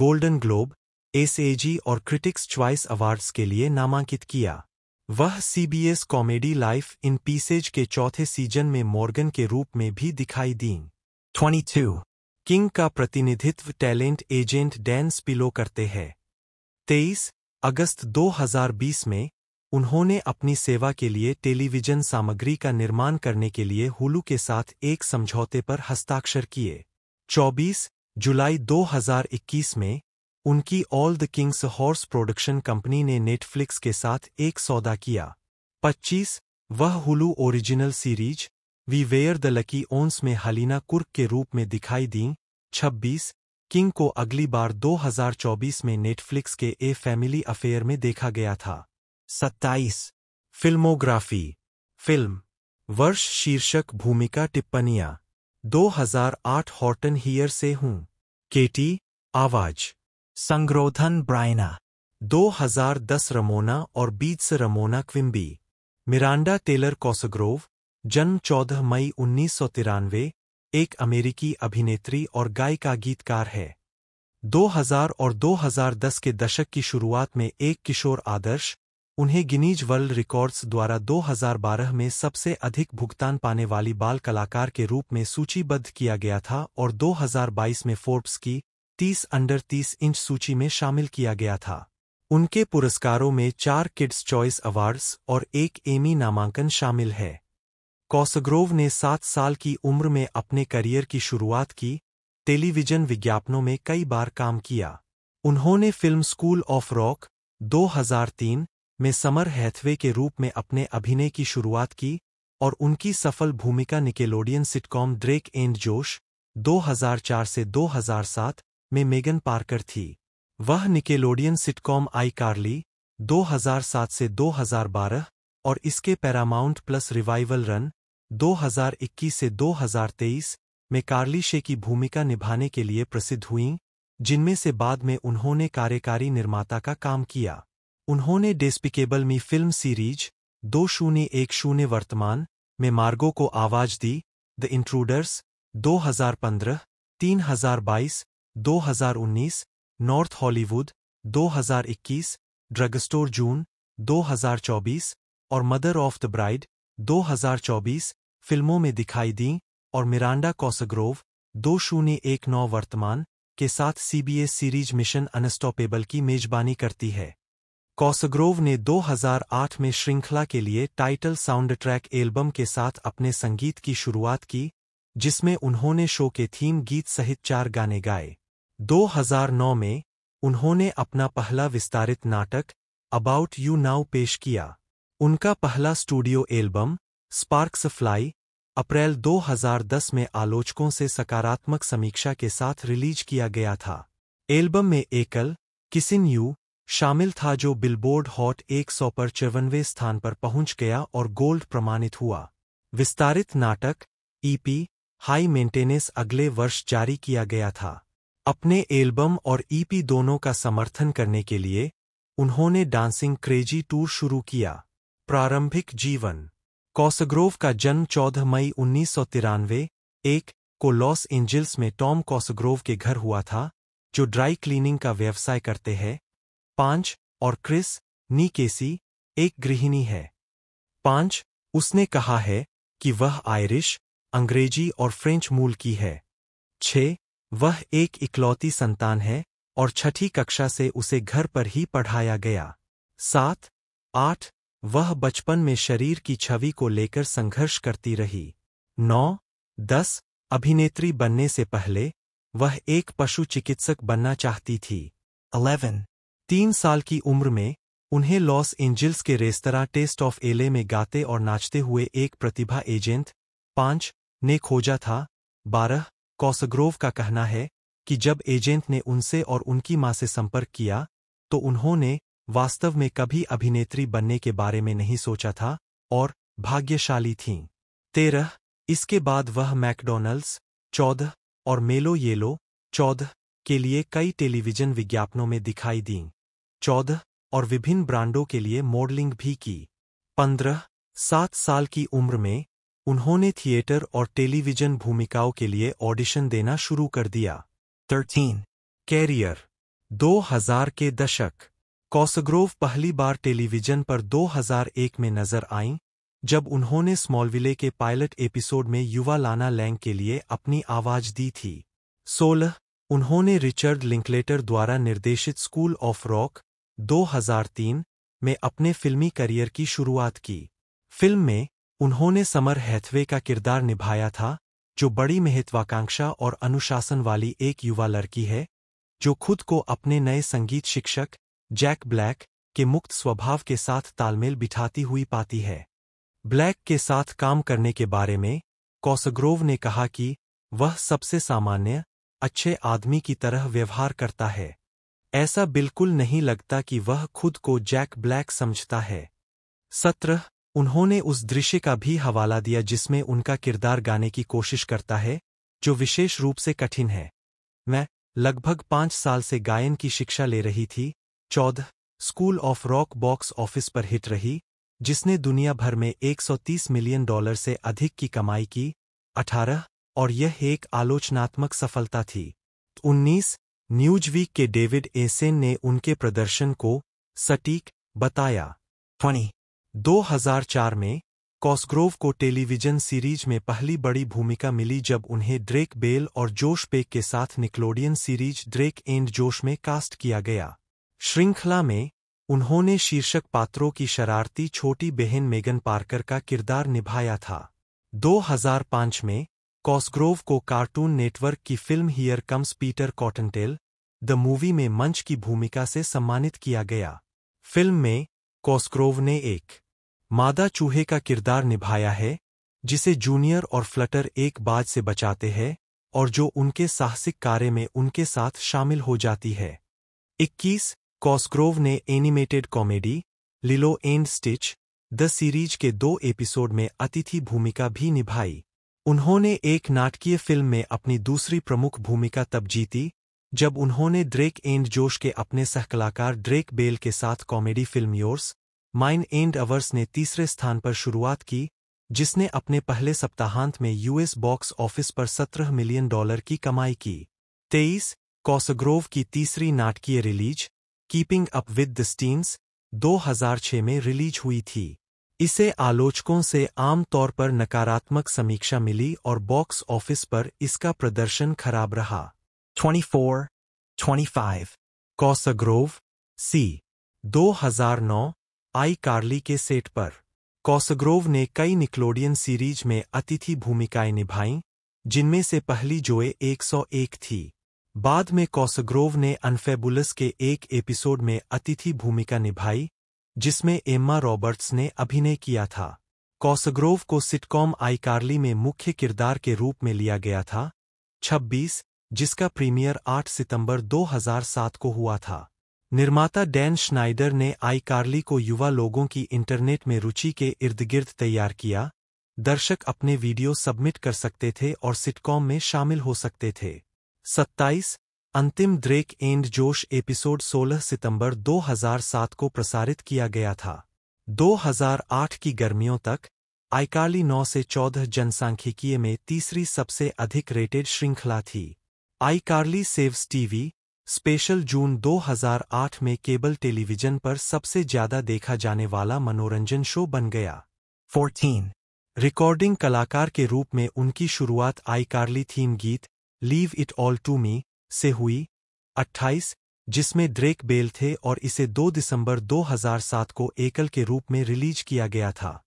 S2: गोल्डन ग्लोब एसएजी और क्रिटिक्स च्वाइस अवार्ड्स के लिए नामांकित किया वह CBS comedy life in pieces के चौथे सीजन में मॉर्गन के रूप में भी दिखाई दी 22. किंग का प्रतिनिधित्व टैलेंट एजेंट डैन स्पिलो करते हैं तेईस अगस्त 2020 में उन्होंने अपनी सेवा के लिए टेलीविजन सामग्री का निर्माण करने के लिए हुलू के साथ एक समझौते पर हस्ताक्षर किए 24 जुलाई 2021 में उनकी all the king's horse production company ने नेटफ्लिक्स के साथ एक सौदा किया 25 वह Hulu original series we were the lucky ones में हलीना कुर्क के रूप में दिखाई दीं 26 किंग को अगली बार 2024 में नेटफ्लिक्स के ए फैमिली अफेयर में देखा गया था 27 फिल्मोग्राफी फिल्म वर्ष शीर्षक भूमिका टिप्पणियां 2008 हॉटन हियर से हूं केटी आवाज संग्रोधन ब्रायना 2010 रमोना और Beezus Ramona Quimby Miranda Taylor Cosgrove जन्म 14 मई उन्नीस एक अमेरिकी अभिनेत्री और गायिका गीतकार है 2000 और 2010 के दशक की शुरुआत में एक किशोर आदर्श उन्हें गिनीज वर्ल्ड रिकॉर्ड्स द्वारा 2012 में सबसे अधिक भुगतान पाने वाली बाल कलाकार के रूप में सूचीबद्ध किया गया था और 2022 में फोर्ब्स की 30 अंडर 30 इंच सूची में शामिल किया गया था उनके पुरस्कारों में चार किड्स चॉइस अवार्ड्स और एक एमी नामांकन शामिल है कॉसग्रोव ने सात साल की उम्र में अपने करियर की शुरुआत की टेलीविजन विज्ञापनों में कई बार काम किया उन्होंने फिल्म स्कूल ऑफ रॉक 2003, में समर हैथवे के रूप में अपने अभिनय की शुरुआत की और उनकी सफल भूमिका निकेलोडियन सिटकॉम ड्रेक एंड जोश 2004 से 2007 में मेगन पार्कर थी वह निकेलोडियन सिटकॉम आई कार्ली 2007 से 2012 और इसके पैरामाउंट प्लस रिवाइवल रन 2021 से 2023 में कार्ली शे की भूमिका निभाने के लिए प्रसिद्ध हुईं जिनमें से बाद में उन्होंने कार्यकारी निर्माता का काम किया उन्होंने डेस्पिकेबल मी फिल्म सीरीज दो शून्य एक शून्य वर्तमान में मार्गो को आवाज दी द इंट्रूडर्स 2015, 3022, 2019, नॉर्थ हॉलीवुड 2021, इक्कीस ड्रगस्टोर जून 2024 और मदर ऑफ द ब्राइड 2024 फिल्मों में दिखाई दी और मिरांडा कॉसग्रोव दो शून्य एक नौ वर्तमान के साथ सीबीएस सीरीज मिशन अनस्टॉपेबल की मेजबानी करती है कौसग्रोव ने 2008 में श्रृंखला के लिए टाइटल साउंडट्रैक एल्बम के साथ अपने संगीत की शुरुआत की जिसमें उन्होंने शो के थीम गीत सहित चार गाने गाए 2009 में उन्होंने अपना पहला विस्तारित नाटक अबाउट यू नाउ पेश किया उनका पहला स्टूडियो एल्बम स्पार्क्स फ्लाई अप्रैल 2010 में आलोचकों से सकारात्मक समीक्षा के साथ रिलीज किया गया था एल्बम में एकल किसिन यू शामिल था जो बिलबोर्ड हॉट 100 पर चौवनवे स्थान पर पहुंच गया और गोल्ड प्रमाणित हुआ विस्तारित नाटक ईपी हाई मेंटेनेंस अगले वर्ष जारी किया गया था अपने एल्बम और ईपी e दोनों का समर्थन करने के लिए उन्होंने डांसिंग क्रेजी टूर शुरू किया प्रारंभिक जीवन कॉसग्रोव का जन्म 14 मई उन्नीस एक को लॉस एंजल्स में टॉम कॉसग्रोव के घर हुआ था जो ड्राई क्लीनिंग का व्यवसाय करते हैं पांच और क्रिस नी केसी एक गृहिणी है पांच उसने कहा है कि वह आयरिश अंग्रेजी और फ्रेंच मूल की है छ वह एक इकलौती संतान है और छठी कक्षा से उसे घर पर ही पढ़ाया गया सात आठ वह बचपन में शरीर की छवि को लेकर संघर्ष करती रही नौ दस अभिनेत्री बनने से पहले वह एक पशु चिकित्सक बनना चाहती थी अलेवन तीन साल की उम्र में उन्हें लॉस एंजल्स के रेस्तरा टेस्ट ऑफ एले में गाते और नाचते हुए एक प्रतिभा एजेंट पांच ने खोजा था बारह कॉसग्रोव का कहना है कि जब एजेंट ने उनसे और उनकी मां से संपर्क किया तो उन्होंने वास्तव में कभी अभिनेत्री बनने के बारे में नहीं सोचा था और भाग्यशाली थीं तेरह इसके बाद वह मैकडोनल्ड्स चौदह और मेलो येलो चौदह के लिए कई टेलीविजन विज्ञापनों में दिखाई दीं चौदह और विभिन्न ब्रांडों के लिए मॉडलिंग भी की पंद्रह सात साल की उम्र में उन्होंने थिएटर और टेलीविजन भूमिकाओं के लिए ऑडिशन देना शुरू कर दिया थर्टीन कैरियर 2000 के दशक कौसग्रोव पहली बार टेलीविजन पर 2001 में नजर आईं जब उन्होंने स्मॉलविले के पायलट एपिसोड में युवा लाना लैंग के लिए अपनी आवाज दी थी सोलह उन्होंने रिचर्ड लिंकलेटर द्वारा निर्देशित स्कूल ऑफ रॉक 2003 में अपने फिल्मी करियर की शुरुआत की फिल्म में उन्होंने समर हैथवे का किरदार निभाया था जो बड़ी महत्वाकांक्षा और अनुशासन वाली एक युवा लड़की है जो खुद को अपने नए संगीत शिक्षक जैक ब्लैक के मुक्त स्वभाव के साथ तालमेल बिठाती हुई पाती है ब्लैक के साथ काम करने के बारे में कौसग्रोव ने कहा कि वह सबसे सामान्य अच्छे आदमी की तरह व्यवहार करता है ऐसा बिल्कुल नहीं लगता कि वह खुद को जैक ब्लैक समझता है सत्रह उन्होंने उस दृश्य का भी हवाला दिया जिसमें उनका किरदार गाने की कोशिश करता है जो विशेष रूप से कठिन है मैं लगभग पांच साल से गायन की शिक्षा ले रही थी चौदह school of rock box office पर हिट रही जिसने दुनिया भर में 130 मिलियन डॉलर से अधिक की कमाई की अठारह और यह एक आलोचनात्मक सफलता थी उन्नीस न्यूजवीक के डेविड एसेन ने उनके प्रदर्शन को सटीक बताया फनी 2004 में कॉस्ग्रोव को टेलीविजन सीरीज में पहली बड़ी भूमिका मिली जब उन्हें ड्रेक बेल और जोश पेक के साथ निकलोडियन सीरीज ड्रेक एंड जोश में कास्ट किया गया श्रृंखला में उन्होंने शीर्षक पात्रों की शरारती छोटी बहन मेगन पार्कर का किरदार निभाया था 2005 में कॉस्ग्रोव को कार्टून नेटवर्क की film here comes Peter Cottontail the movie में मंच की भूमिका से सम्मानित किया गया फिल्म में कॉस्क्रोव ने एक मादा चूहे का किरदार निभाया है जिसे जूनियर और फ्लटर एक बाज से बचाते हैं और जो उनके साहसिक कार्य में उनके साथ शामिल हो जाती है 21 कॉस्ग्रोव ने animated comedy Lilo and Stitch the series के दो एपिसोड में अतिथि भूमिका भी निभाई उन्होंने एक नाटकीय फिल्म में अपनी दूसरी प्रमुख भूमिका तब जीती जब उन्होंने ड्रेक एंड जोश के अपने सहकलाकार ड्रेक बेल के साथ comedy film yours mine and ours ने तीसरे स्थान पर शुरुआत की जिसने अपने पहले सप्ताहांत में यूएस बॉक्स ऑफिस पर 17 मिलियन डॉलर की कमाई की 23 कॉसग्रोव की तीसरी नाटकीय release keeping up with the Steins 2006 में रिलीज हुई थी इसे आलोचकों से आमतौर पर नकारात्मक समीक्षा मिली और बॉक्स ऑफिस पर इसका प्रदर्शन खराब रहा 24, 25, कौसा ग्रोव सी 2009 आई कार्ली के सेट पर कौसग्रोव ने कई निकलोडियन सीरीज में अतिथि भूमिकाएं निभाईं जिनमें से पहली जोए 101 थी बाद में कौसग्रोव ने अनफेबुलस के एक एपिसोड में अतिथि भूमिका निभाई जिसमें एम्मा रॉबर्ट्स ने अभिनय किया था कौसग्रोव को सिटकॉम आईकार्ली में मुख्य किरदार के रूप में लिया गया था 26 जिसका प्रीमियर 8 सितंबर 2007 को हुआ था निर्माता डैन श्नाइडर ने आई कार्ली को युवा लोगों की इंटरनेट में रुचि के इर्द गिर्द तैयार किया दर्शक अपने वीडियो सबमिट कर सकते थे और सिटकॉम में शामिल हो सकते थे 27 अंतिम ड्रेक एंड जोश एपिसोड 16 सितंबर 2007 को प्रसारित किया गया था 2008 की गर्मियों तक आईकार्ली 9 से 14 जनसांख्यिकीय में तीसरी सबसे अधिक रेटेड श्रृंखला थी I Carly saves TV special जून 2008 में केबल टेलीविजन पर सबसे ज्यादा देखा जाने वाला मनोरंजन शो बन गया 14. रिकॉर्डिंग कलाकार के रूप में उनकी शुरुआत आई कार्ली थीम गीत leave it all to me से हुई 28 जिसमें ड्रेक बेल थे और इसे 2 दिसंबर 2007 को एकल के रूप में रिलीज किया गया था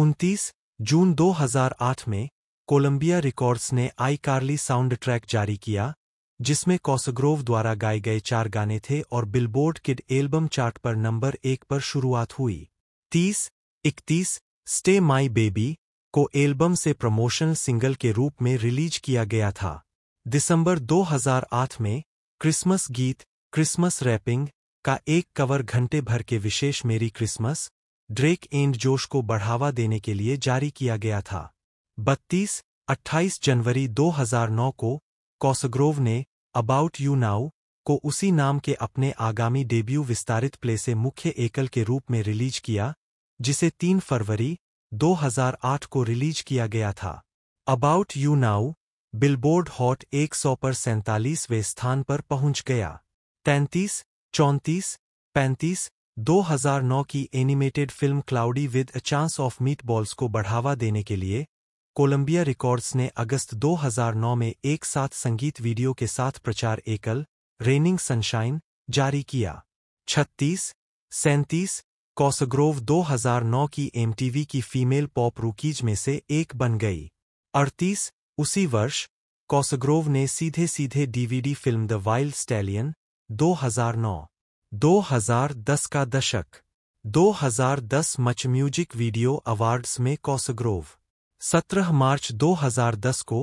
S2: 29 जून 2008 में कोलंबिया रिकॉर्ड्स ने आई कार्ली साउंड ट्रैक जारी किया जिसमें कॉसग्रोव द्वारा गाए गए चार गाने थे और बिलबोर्ड किड एल्बम चार्ट पर नंबर एक पर शुरुआत हुई तीस इकतीस स्टे माई बेबी को एल्बम से प्रमोशनल सिंगल के रूप में रिलीज किया गया था दिसंबर 2008 में क्रिसमस गीत क्रिसमस रैपिंग का एक कवर घंटे भर के विशेष मेरी क्रिसमस ड्रेक एंड जोश को बढ़ावा देने के लिए जारी किया गया था बत्तीस अट्ठाईस जनवरी 2009 को कॉसग्रोव ने अबाउट यू नाउ को उसी नाम के अपने आगामी डेब्यू विस्तारित प्ले से मुख्य एकल के रूप में रिलीज किया जिसे 3 फरवरी 2008 को रिलीज किया गया था about you now Billboard hot 100 पर सैंतालीसवें स्थान पर पहुंच गया तैंतीस चौंतीस पैंतीस 2009 की animated film cloudy with a chance of meatballs को बढ़ावा देने के लिए कोलंबिया रिकॉर्ड्स ने अगस्त 2009 में एक साथ संगीत वीडियो के साथ प्रचार एकल रेनिंग सनशाइन जारी किया 36, सैंतीस कॉसग्रोव 2009 की एमटीवी की फीमेल पॉप रूकीज में से एक बन गई 38, उसी वर्ष कॉसग्रोव ने सीधे सीधे DVD film the wild stallion 2009, 2010 का दशक 2010 मच म्यूजिक वीडियो अवार्ड्स में कॉसग्रोव 17 मार्च 2010 को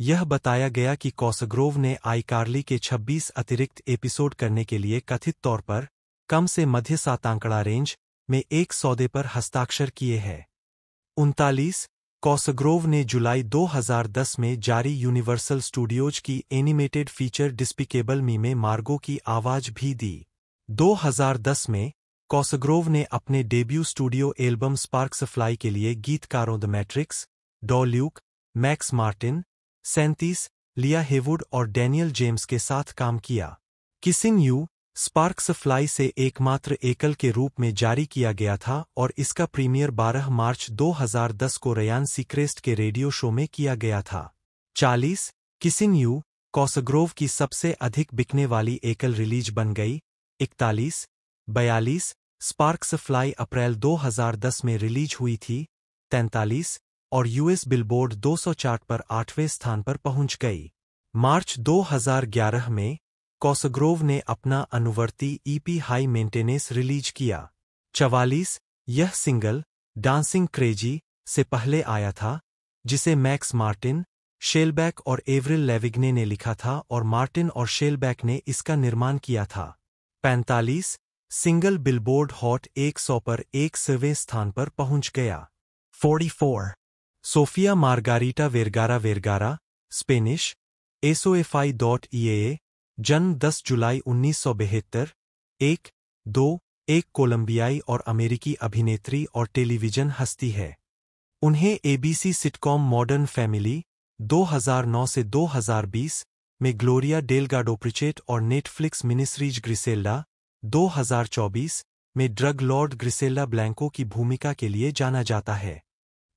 S2: यह बताया गया कि कौसग्रोव ने आईकार्ली के 26 अतिरिक्त एपिसोड करने के लिए कथित तौर पर कम से मध्य सातांकड़ा रेंज में एक सौदे पर हस्ताक्षर किए हैं उनतालीस कौसग्रोव ने जुलाई 2010 में जारी यूनिवर्सल स्टूडियोज की एनिमेटेड फीचर डिस्पिकेबल मी में मार्गो की आवाज भी दी 2010 में कौसग्रोव ने अपने debut studio album sparks fly के लिए गीतकारों the Matrix Dr Luke Max Martin सैंतीस लिया हेवुड और डैनियल जेम्स के साथ काम किया किसिंग यू स्पार्क्स फ्लाई से एकमात्र एकल के रूप में जारी किया गया था और इसका प्रीमियर 12 मार्च 2010 को रयान सीक्रेस्ट के रेडियो शो में किया गया था 40 किसिंग यू कॉसग्रोव की सबसे अधिक बिकने वाली एकल रिलीज बन गई 41 बयालीस स्पार्क्स फ्लाई अप्रैल 2010 में रिलीज हुई थी 43 और यूएस बिलबोर्ड 200 चार्ट पर आठवें स्थान पर पहुंच गई मार्च 2011 में कॉसग्रोव ने अपना अनुवर्ती ईपी हाई मेंटेनेंस रिलीज किया चवालीस यह सिंगल डांसिंग क्रेजी से पहले आया था जिसे मैक्स मार्टिन शेलबैक और एवरिल लेविग्ने ने लिखा था और मार्टिन और शेलबैक ने इसका निर्माण किया था 45 सिंगल बिलबोर्ड हॉट 100 पर एक सवें स्थान पर पहुंच गया 44 Sofia Margarita Vergara Vergara Spanish S O F I dot E A जन्म 10 जुलाई उन्नीस एक दो एक कोलंबियाई और अमेरिकी अभिनेत्री और टेलीविजन हस्ती है उन्हें एबीसी सिटकॉम मॉडर्न फैमिली 2009 से 2020 में ग्लोरिया डेलगाडोप्रिचेट और नेटफ्लिक्स मिनिस्ट्रीज ग्रिसेल्ला 2024 में ड्रग लॉर्ड ग्रिसेल्ला ब्लैंको की भूमिका के लिए जाना जाता है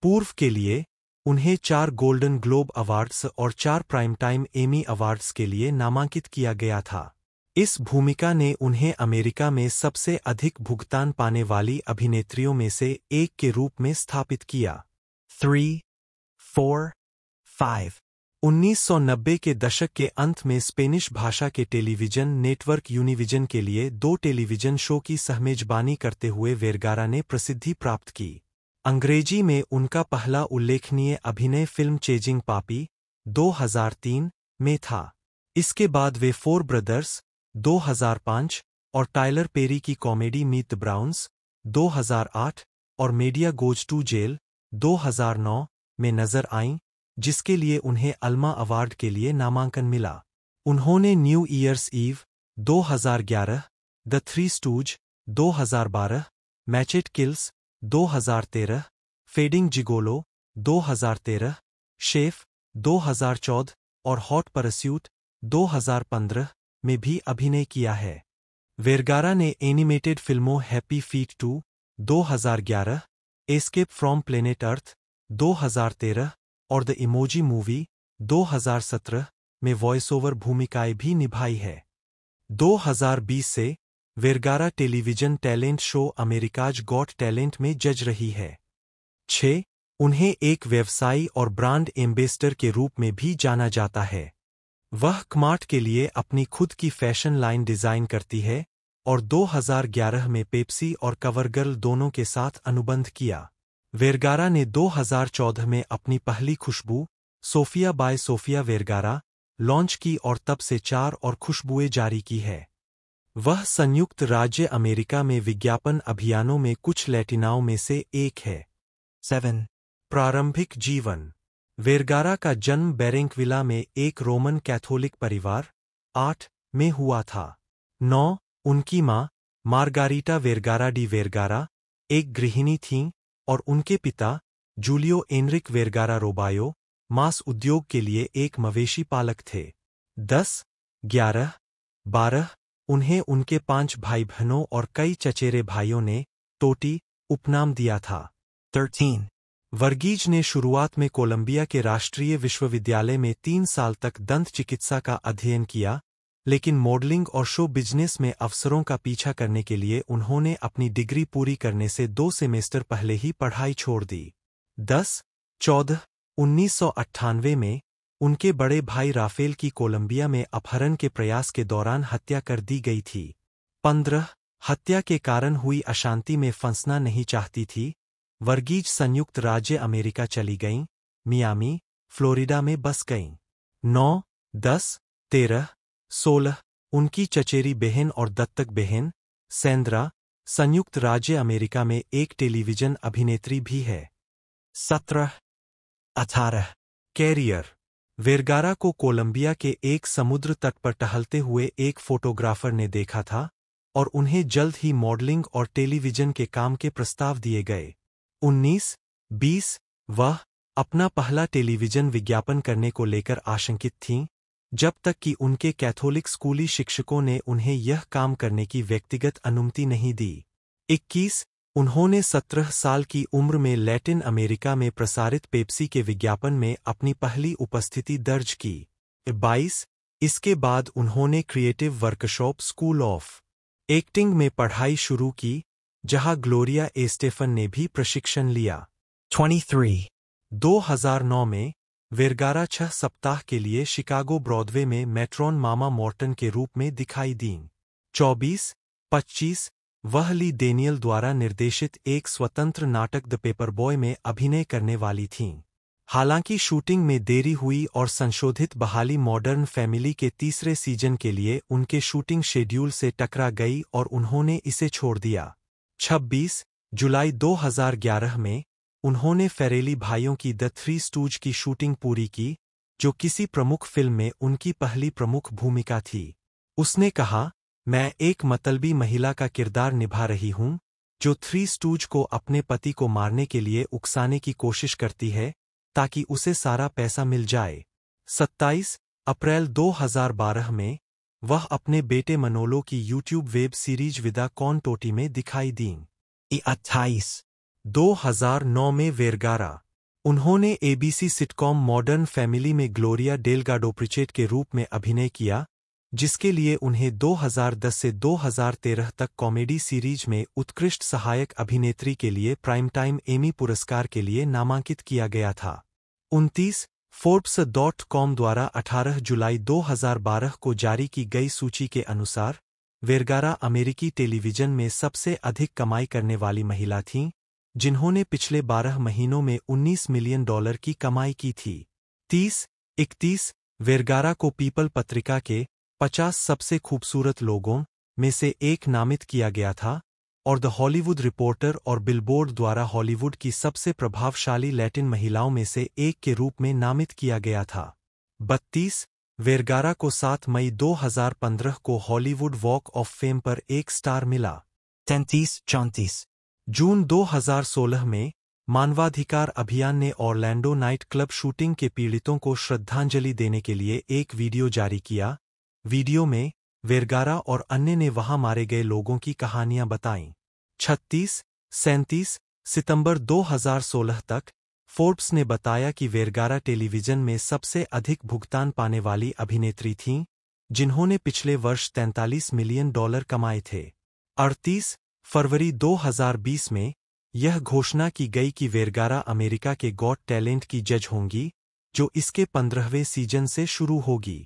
S2: पूर्व के लिए उन्हें चार गोल्डन ग्लोब अवार्ड्स और चार प्राइम टाइम एमी अवार्ड्स के लिए नामांकित किया गया था इस भूमिका ने उन्हें अमेरिका में सबसे अधिक भुगतान पाने वाली अभिनेत्रियों में से एक के रूप में स्थापित किया थ्री फोर फाइव 1990 के दशक के अंत में स्पेनिश भाषा के टेलीविजन नेटवर्क यूनिविजन के लिए दो टेलीविजन शो की सहमेजबानी करते हुए वेरगारा ने प्रसिद्धि प्राप्त की अंग्रेजी में उनका पहला उल्लेखनीय अभिनय फिल्म चेजिंग पापी 2003 में था इसके बाद वे फोर ब्रदर्स 2005 और टाइलर पेरी की कॉमेडी मीत ब्राउन्स 2008 और मीडिया गोज टू जेल 2009 में नजर आईं जिसके लिए उन्हें अल्मा अवार्ड के लिए नामांकन मिला उन्होंने new year's eve 2011, the three stooges 2012, Machete kills 2013 fading gigolo 2013 chef 2014 और हॉट परस्यूट 2015 में भी अभिनय किया है वेरगारा ने एनिमेटेड फिल्मों happy feet two 2011, escape from planet earth 2013 और द इमोजी मूवी 2017 में वॉइस ओवर भूमिकाएं भी निभाई है 2020 से वेरगारा television talent show America's got talent में जज रही है छः उन्हें एक व्यवसायी और ब्रांड एम्बेसडर के रूप में भी जाना जाता है वह कमार्ट के लिए अपनी खुद की फैशन लाइन डिजाइन करती है और 2011 में पेप्सी और कवरगर्ल दोनों के साथ अनुबंध किया वेरगारा ने 2014 में अपनी पहली खुशबू Sofia by Sofia Vergara launch की और तब से चार और खुशबुएं जारी की है वह संयुक्त राज्य अमेरिका में विज्ञापन अभियानों में कुछ लैटिनाओं में से एक है सेवन प्रारंभिक जीवन वेरगारा का जन्म बेरेंकविला में एक रोमन कैथोलिक परिवार आठ में हुआ था नौ उनकी माँ मार्गारीटा वेरगारा डी वेरगारा एक गृहिणी थीं और उनके पिता जूलियो एनरिक वेरगारा रोबायो मांस उद्योग के लिए एक मवेशी पालक थे दस ग्यारह बारह उन्हें उनके पांच भाई बहनों और कई चचेरे भाइयों ने टोटी उपनाम दिया था थर्टीन वर्गीज ने शुरुआत में कोलंबिया के राष्ट्रीय विश्वविद्यालय में तीन साल तक दंत चिकित्सा का अध्ययन किया लेकिन मॉडलिंग और शो बिजनेस में अवसरों का पीछा करने के लिए उन्होंने अपनी डिग्री पूरी करने से दो सेमेस्टर पहले ही पढ़ाई छोड़ दी दस चौदह उन्नीस में उनके बड़े भाई राफेल की कोलंबिया में अपहरण के प्रयास के दौरान हत्या कर दी गई थी पंद्रह हत्या के कारण हुई अशांति में फंसना नहीं चाहती थी वर्गीज संयुक्त राज्य अमेरिका चली गईं मियामी फ्लोरिडा में बस गईं नौ दस तेरह सोलह उनकी चचेरी बहन और दत्तक बहन सेंद्रा संयुक्त राज्य अमेरिका में एक टेलीविजन अभिनेत्री भी है सत्रह अठारह कैरियर वेरगारा को कोलंबिया के एक समुद्र तट पर टहलते हुए एक फोटोग्राफर ने देखा था और उन्हें जल्द ही मॉडलिंग और टेलीविजन के काम के प्रस्ताव दिए गए 19, 20 वह अपना पहला टेलीविजन विज्ञापन करने को लेकर आशंकित थीं जब तक कि उनके कैथोलिक स्कूली शिक्षकों ने उन्हें यह काम करने की व्यक्तिगत अनुमति नहीं दी इक्कीस उन्होंने सत्रह साल की उम्र में लैटिन अमेरिका में प्रसारित पेप्सी के विज्ञापन में अपनी पहली उपस्थिति दर्ज की बाईस इसके बाद उन्होंने creative workshop school of acting में पढ़ाई शुरू की जहां ग्लोरिया एस्टेफन ने भी प्रशिक्षण लिया 23 2009 में वेरगारा छह सप्ताह के लिए शिकागो ब्रॉडवे में मेट्रॉन मामा मॉर्टन के रूप में दिखाई दीं 24, 25, वह ली डेनियल द्वारा निर्देशित एक स्वतंत्र नाटक द पेपरबॉय में अभिनय करने वाली थीं हालांकि शूटिंग में देरी हुई और संशोधित बहाली मॉडर्न फैमिली के तीसरे सीजन के लिए उनके शूटिंग शेड्यूल से टकरा गई और उन्होंने इसे छोड़ दिया 26 जुलाई 2011 में उन्होंने फेरेली भाइयों की द थ्री स्टूज की शूटिंग पूरी की जो किसी प्रमुख फिल्म में उनकी पहली प्रमुख भूमिका थी उसने कहा मैं एक मतलबी महिला का किरदार निभा रही हूं जो थ्री स्टूज को अपने पति को मारने के लिए उकसाने की कोशिश करती है ताकि उसे सारा पैसा मिल जाए 27 अप्रैल 2012 में वह अपने बेटे मनोलो की यूट्यूब वेब सीरीज विदा कौन टोटी में दिखाई दी अट्ठाईस 2009 में वेरगारा उन्होंने एबीसी सिटकॉम मॉडर्न फैमिली में ग्लोरिया डेलगाडोप्रिचेट के रूप में अभिनय किया जिसके लिए उन्हें 2010 से 2013 तक कॉमेडी सीरीज में उत्कृष्ट सहायक अभिनेत्री के लिए प्राइम टाइम एमी पुरस्कार के लिए नामांकित किया गया था उनतीस फोर्ब्स डॉट कॉम द्वारा 18 जुलाई 2012 को जारी की गई सूची के अनुसार वेरगारा अमेरिकी टेलीविजन में सबसे अधिक कमाई करने वाली महिला थीं जिन्होंने पिछले 12 महीनों में 19 मिलियन डॉलर की कमाई की थी तीस इकतीस वेरगारा को पीपल पत्रिका के पचास सबसे खूबसूरत लोगों में से एक नामित किया गया था और द हॉलीवुड रिपोर्टर और बिलबोर्ड द्वारा हॉलीवुड की सबसे प्रभावशाली लैटिन महिलाओं में से एक के रूप में नामित किया गया था बत्तीस वेरगारा को 7 मई 2015 को हॉलीवुड वॉक ऑफ फेम पर एक स्टार मिला तैंतीस चौंतीस जून 2016 में मानवाधिकार अभियान ने ऑरलैंडो नाइट क्लब शूटिंग के पीड़ितों को श्रद्धांजलि देने के लिए एक वीडियो जारी किया वीडियो में वेरगारा और अन्य ने वहां मारे गए लोगों की कहानियां बताईं 36, सैंतीस सितंबर 2016 तक फोर्ब्स ने बताया कि वेरगारा टेलीविजन में सबसे अधिक भुगतान पाने वाली अभिनेत्री थीं जिन्होंने पिछले वर्ष 43 मिलियन डॉलर कमाए थे 38 फरवरी 2020 में यह घोषणा की गई कि वेरगारा अमेरिका के गॉड टैलेंट की जज होंगी जो इसके पंद्रहवें सीजन से शुरू होगी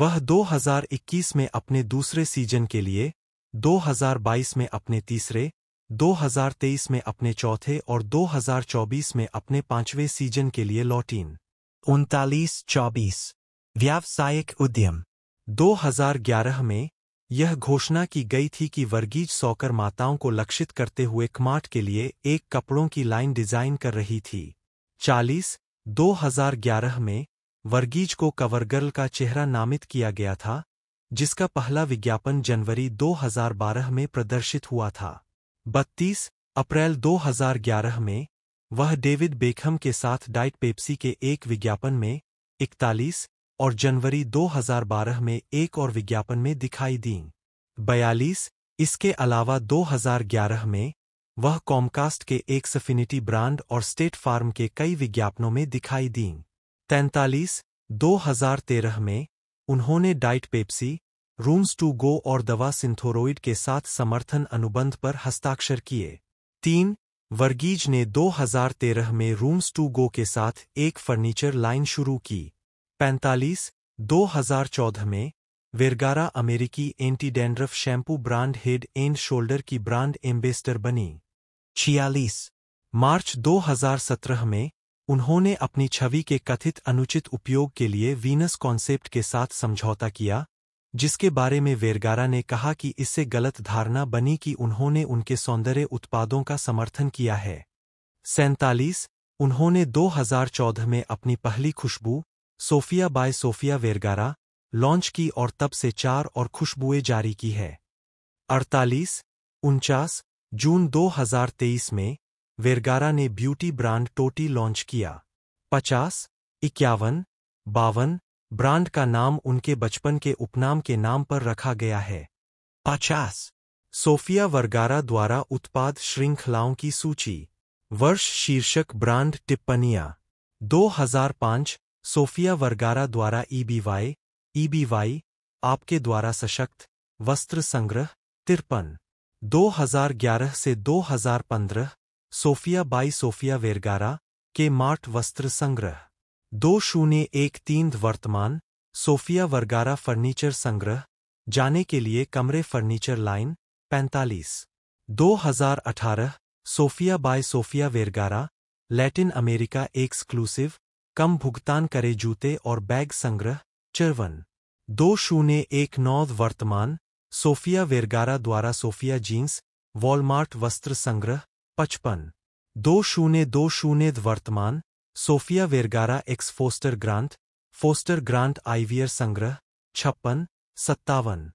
S2: वह 2021 में अपने दूसरे सीजन के लिए 2022 में अपने तीसरे 2023 में अपने चौथे और 2024 में अपने पांचवें सीजन के लिए लौटीन उनतालीस चौबीस व्यावसायिक उद्यम 2011 में यह घोषणा की गई थी कि वर्गीज सौकर माताओं को लक्षित करते हुए कमाट के लिए एक कपड़ों की लाइन डिजाइन कर रही थी 40 2011 में वर्गीज को कवरगर्ल का चेहरा नामित किया गया था जिसका पहला विज्ञापन जनवरी 2012 में प्रदर्शित हुआ था 32 अप्रैल 2011 में वह डेविड बेखम के साथ डाइट पेप्सी के एक विज्ञापन में 41 और जनवरी 2012 में एक और विज्ञापन में दिखाई दीं 42 इसके अलावा 2011 में वह कॉमकास्ट के एक सफिनिटी ब्रांड और स्टेट फार्म के कई विज्ञापनों में दिखाई दीं तैंतालीस 2013 में उन्होंने diet Pepsi rooms to go और दवा सिंथोरोइड के साथ समर्थन अनुबंध पर हस्ताक्षर किए तीन वर्गीज ने 2013 में रूम्स टू गो के साथ एक फर्नीचर लाइन शुरू की पैंतालीस 2014 में वेरगारा अमेरिकी anti dandruff shampoo brand head and shoulder की ब्रांड एम्बेसडर बनी छियालीस मार्च 2017 में उन्होंने अपनी छवि के कथित अनुचित उपयोग के लिए वीनस कॉन्सेप्ट के साथ समझौता किया जिसके बारे में वेरगारा ने कहा कि इससे गलत धारणा बनी कि उन्होंने उनके सौंदर्य उत्पादों का समर्थन किया है सैंतालीस उन्होंने 2014 में अपनी पहली खुशबू Sofia by Sofia Vergara launch की और तब से चार और खुशबुएं जारी की है अड़तालीस उनचास जून 2023 में वेरगारा ने ब्यूटी ब्रांड टोटी लॉन्च किया पचास इक्यावन बावन ब्रांड का नाम उनके बचपन के उपनाम के नाम पर रखा गया है पचास सोफिया वर्गारा द्वारा उत्पाद श्रृंखलाओं की सूची वर्ष शीर्षक ब्रांड टिप्पणियां 2005 सोफिया वर्गारा द्वारा ईबीवाई ईबीवाई आपके द्वारा सशक्त वस्त्र संग्रह तिरपन 2011 से 2015 Sofia by Sofia Vergara Kmart वस्त्र संग्रह दो शून्य एक तीन वर्तमान सोफिया वर्गारा फर्नीचर संग्रह जाने के लिए कमरे फर्नीचर लाइन 45 अठारह Sofia by Sofia Vergara Latin America exclusive कम भुगतान करे जूते और बैग संग्रह चिरवन दो शून्य एक नौ वर्तमान सोफिया वेरगारा द्वारा सोफिया जीन्स वॉलमार्ट वस्त्र संग्रह पचपन दो शून्य दो शून्य वर्तमान Sofia Vergara X Foster Grant Foster Grant eyewear संग्रह छप्पन सत्तावन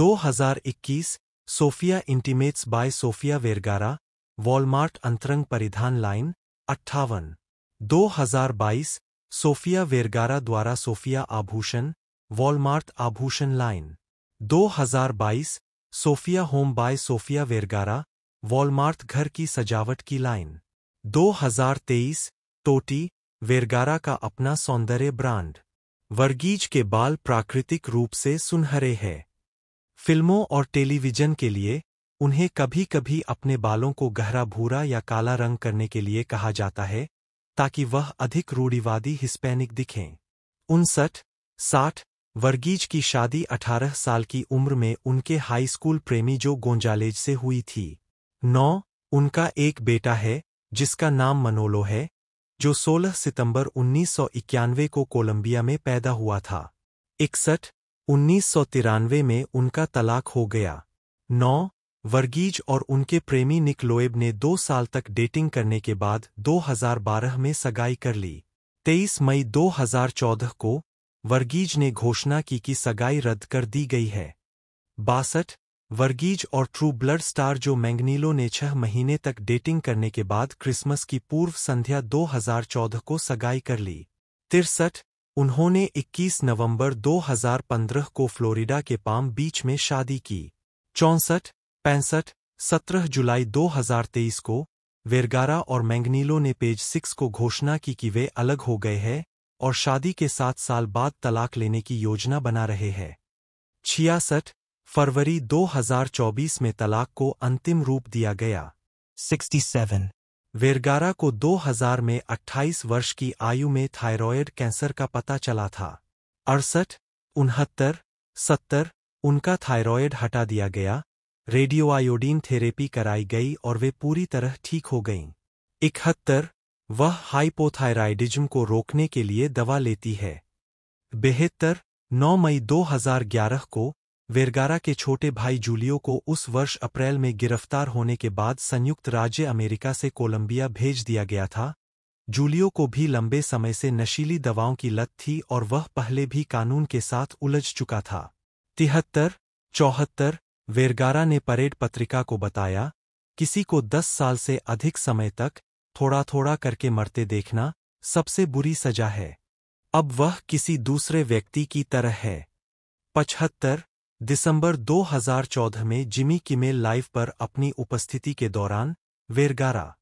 S2: 2021 Sofia intimates by Sofia Vergara Walmart अंतरंग परिधान लाइन अट्ठावन 2022 सोफिया वेरगारा द्वारा सोफिया आभूषण वॉलमार्ट आभूषण line 2022 Sofia home by Sofia Vergara Walmart घर की सजावट की लाइन 2023 टोटी वेरगारा का अपना सौंदर्य ब्रांड वर्गीज के बाल प्राकृतिक रूप से सुनहरे हैं फिल्मों और टेलीविजन के लिए उन्हें कभी कभी अपने बालों को गहरा भूरा या काला रंग करने के लिए कहा जाता है ताकि वह अधिक रूढ़िवादी हिस्पैनिक दिखें उनसठ साठ वर्गीज की शादी 18 साल की उम्र में उनके हाई स्कूल प्रेमी जो गोंजालेज से हुई थी नौ उनका एक बेटा है जिसका नाम मनोलो है जो 16 सितंबर 1991 को कोलंबिया में पैदा हुआ था इकसठ उन्नीस में उनका तलाक हो गया नौ वर्गीज और उनके प्रेमी निकलोएब ने दो साल तक डेटिंग करने के बाद 2012 में सगाई कर ली 23 मई 2014 को वर्गीज ने घोषणा की कि सगाई रद्द कर दी गई है बासठ वर्गीज और ट्रू ब्लड स्टार जो मैंगनीलो ने छह महीने तक डेटिंग करने के बाद क्रिसमस की पूर्व संध्या 2014 को सगाई कर ली तिरसठ उन्होंने 21 नवंबर 2015 को फ्लोरिडा के पाम बीच में शादी की चौंसठ पैंसठ सत्रह जुलाई 2023 को वेरगारा और मैंगनीलो ने पेज सिक्स को घोषणा की कि वे अलग हो गए हैं और शादी के सात साल बाद तलाक लेने की योजना बना रहे हैं छियासठ फरवरी 2024 में तलाक को अंतिम रूप दिया गया 67 वेरगारा को 2000 में 28 वर्ष की आयु में थायरॉयड कैंसर का पता चला था अड़सठ उनहत्तर सत्तर उनका थायरॉयड हटा दिया गया रेडियोआयोडीन थेरेपी कराई गई और वे पूरी तरह ठीक हो गईं इकहत्तर वह हाइपोथायराइडिज्म को रोकने के लिए दवा लेती है बेहतर 9 मई 2011 को वेरगारा के छोटे भाई जूलियो को उस वर्ष अप्रैल में गिरफ्तार होने के बाद संयुक्त राज्य अमेरिका से कोलंबिया भेज दिया गया था जूलियो को भी लंबे समय से नशीली दवाओं की लत थी और वह पहले भी कानून के साथ उलझ चुका था तिहत्तर चौहत्तर वेरगारा ने परेड पत्रिका को बताया किसी को दस साल से अधिक समय तक थोड़ा थोड़ा करके मरते देखना सबसे बुरी सजा है अब वह किसी दूसरे व्यक्ति की तरह है पचहत्तर दिसंबर 2014 में जिमी किमेल लाइव पर अपनी उपस्थिति के दौरान वेरगारा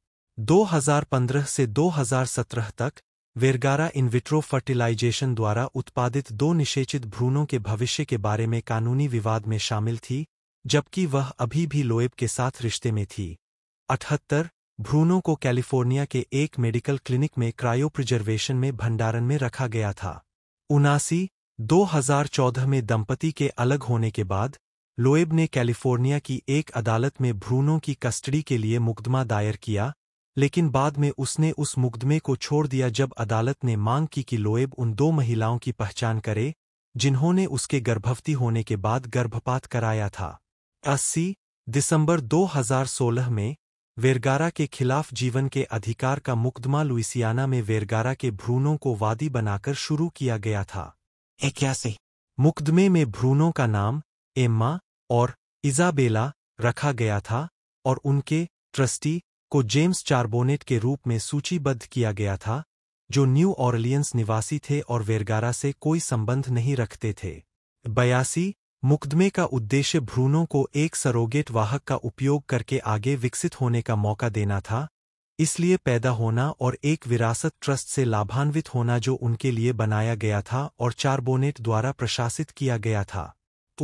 S2: 2015 से 2017 तक वेरगारा इनविट्रो फर्टिलाइजेशन द्वारा उत्पादित दो निषेचित भ्रूणों के भविष्य के बारे में कानूनी विवाद में शामिल थी जबकि वह अभी भी लोएब के साथ रिश्ते में थी अठहत्तर भ्रूणों को कैलिफोर्निया के एक मेडिकल क्लिनिक में क्रायोप्रिजर्वेशन में भंडारण में रखा गया था उनासी 2014 में दंपति के अलग होने के बाद लोएब ने कैलिफोर्निया की एक अदालत में भ्रूणों की कस्टडी के लिए मुकदमा दायर किया लेकिन बाद में उसने उस मुकदमे को छोड़ दिया जब अदालत ने मांग की कि लोएब उन दो महिलाओं की पहचान करे जिन्होंने उसके गर्भवती होने के बाद गर्भपात कराया था अस्सी दिसंबर 2016 में वेरगारा के खिलाफ जीवन के अधिकार का मुकदमा लुइसियाना में वेरगारा के भ्रूणों को वादी बनाकर शुरू किया गया था इक्यासी मुकदमे में भ्रूणों का नाम एम्मा और इजाबेला रखा गया था और उनके ट्रस्टी को जेम्स चार्बोनेट के रूप में सूचीबद्ध किया गया था जो न्यू ऑरलियंस निवासी थे और वेरगारा से कोई संबंध नहीं रखते थे बयासी मुकदमे का उद्देश्य भ्रूणों को एक सरोगेट वाहक का उपयोग करके आगे विकसित होने का मौका देना था इसलिए पैदा होना और एक विरासत ट्रस्ट से लाभान्वित होना जो उनके लिए बनाया गया था और चार्बोनेट द्वारा प्रशासित किया गया था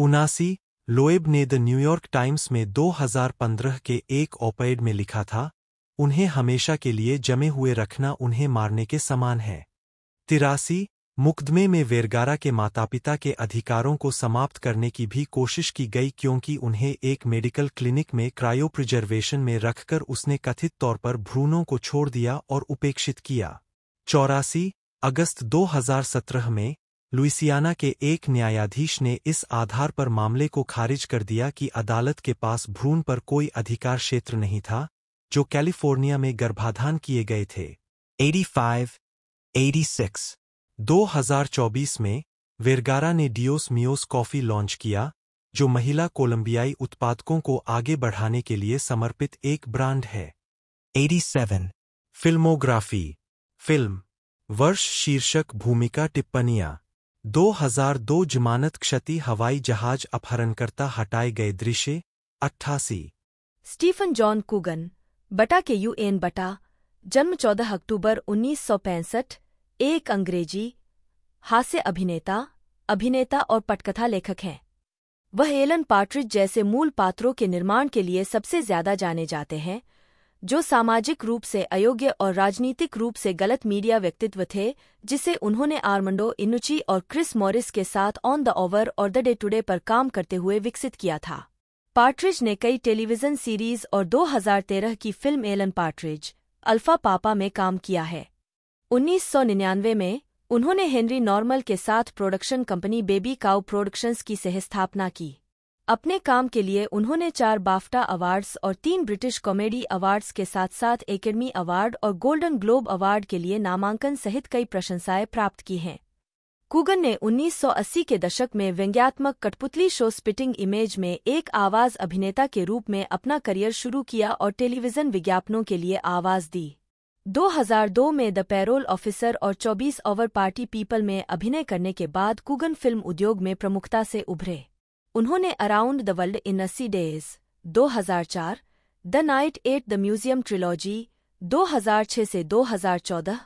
S2: उनासी लोएब ने द न्यूयॉर्क टाइम्स में 2015 के एक ओपेड में लिखा था उन्हें हमेशा के लिए जमे हुए रखना उन्हें मारने के समान है तिरासी मुकदमे में वेरगारा के माता पिता के अधिकारों को समाप्त करने की भी कोशिश की गई क्योंकि उन्हें एक मेडिकल क्लिनिक में क्रायो प्रिजर्वेशन में रखकर उसने कथित तौर पर भ्रूणों को छोड़ दिया और उपेक्षित किया चौरासी अगस्त 2017 में लुइसियाना के एक न्यायाधीश ने इस आधार पर मामले को खारिज कर दिया कि अदालत के पास भ्रूण पर कोई अधिकार क्षेत्र नहीं था जो कैलिफोर्निया में गर्भाधान किए गए थे 85, 86 2024 में वेरगारा ने डियोस मियोस कॉफी लॉन्च किया जो महिला कोलंबियाई उत्पादकों को आगे बढ़ाने के लिए समर्पित एक ब्रांड है 87 फिल्मोग्राफी फिल्म वर्ष शीर्षक भूमिका टिप्पणियां 2002 जमानत क्षति हवाई जहाज अपहरणकर्ता हटाए गए दृश्य अट्ठासी
S3: स्टीफन जॉन कुगन बटा के यूएन बटा जन्म 14 अक्टूबर उन्नीस एक अंग्रेजी हास्य अभिनेता अभिनेता और पटकथा लेखक हैं वह एलन पार्ट्रिज जैसे मूल पात्रों के निर्माण के लिए सबसे ज्यादा जाने जाते हैं जो सामाजिक रूप से अयोग्य और राजनीतिक रूप से गलत मीडिया व्यक्तित्व थे जिसे उन्होंने आर्मंडो इनुची और क्रिस मॉरिस के साथ ऑन द ओवर और द डे टुडे पर काम करते हुए विकसित किया था पार्ट्रिज ने कई टेलीविजन सीरीज और 2013 की फिल्म एलन पार्ट्रिज अल्फा पापा में काम किया है 1999 में उन्होंने हेनरी नॉर्मल के साथ production company Baby Cow Productions की सहस्थापना की अपने काम के लिए उन्होंने चार बाफ्टा अवार्ड्स और तीन ब्रिटिश कॉमेडी अवार्ड्स के साथ साथ एकेडमी अवार्ड और गोल्डन ग्लोब अवार्ड के लिए नामांकन सहित कई प्रशंसाएं प्राप्त की हैं कुगन ने 1980 के दशक में व्यंग्यात्मक कठपुतली शो स्पिटिंग इमेज में एक आवाज अभिनेता के रूप में अपना करियर शुरू किया और टेलीविजन विज्ञापनों के लिए आवाज दी 2002 में द पैरोल ऑफिसर और 24 ओवर पार्टी पीपल में अभिनय करने के बाद कुगन फिल्म उद्योग में प्रमुखता से उभरे उन्होंने अराउंड द वर्ल्ड इन अस्सी days 2004, the night at the museum trilogy 2006 से 2014,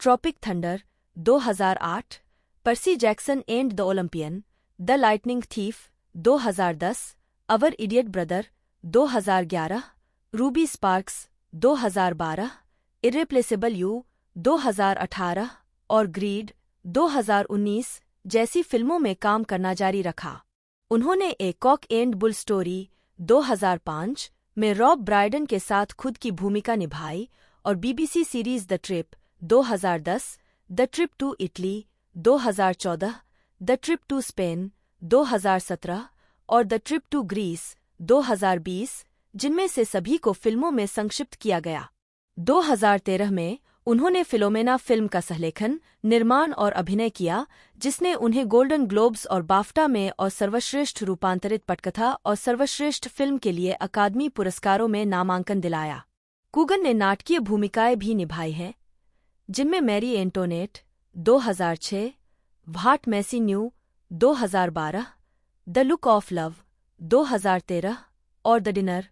S3: tropic thunder 2008, Percy Jackson and the Olympians the lightning thief 2010, our idiot brother 2011, Ruby Sparks 2012 irreplaceable you 2018 और ग्रीड 2019 जैसी फिल्मों में काम करना जारी रखा उन्होंने a cock and bull story 2005 में रॉब ब्राइडन के साथ खुद की भूमिका निभाई और BBC series the trip 2010 the trip to Italy 2014 the trip to Spain 2017 और द ट्रिप टू ग्रीस 2020 जिनमें से सभी को फिल्मों में संक्षिप्त किया गया 2013 में उन्होंने फिलोमेना फिल्म का सहलेखन निर्माण और अभिनय किया जिसने उन्हें गोल्डन ग्लोब्स और बाफ्टा में और सर्वश्रेष्ठ रूपांतरित पटकथा और सर्वश्रेष्ठ फिल्म के लिए अकादमी पुरस्कारों में नामांकन दिलाया कुगन ने नाटकीय भूमिकाएं भी निभाई हैं जिनमें Marie Antoinette 2006, what Maisie knew 2012, the look of love 2013 और द डिनर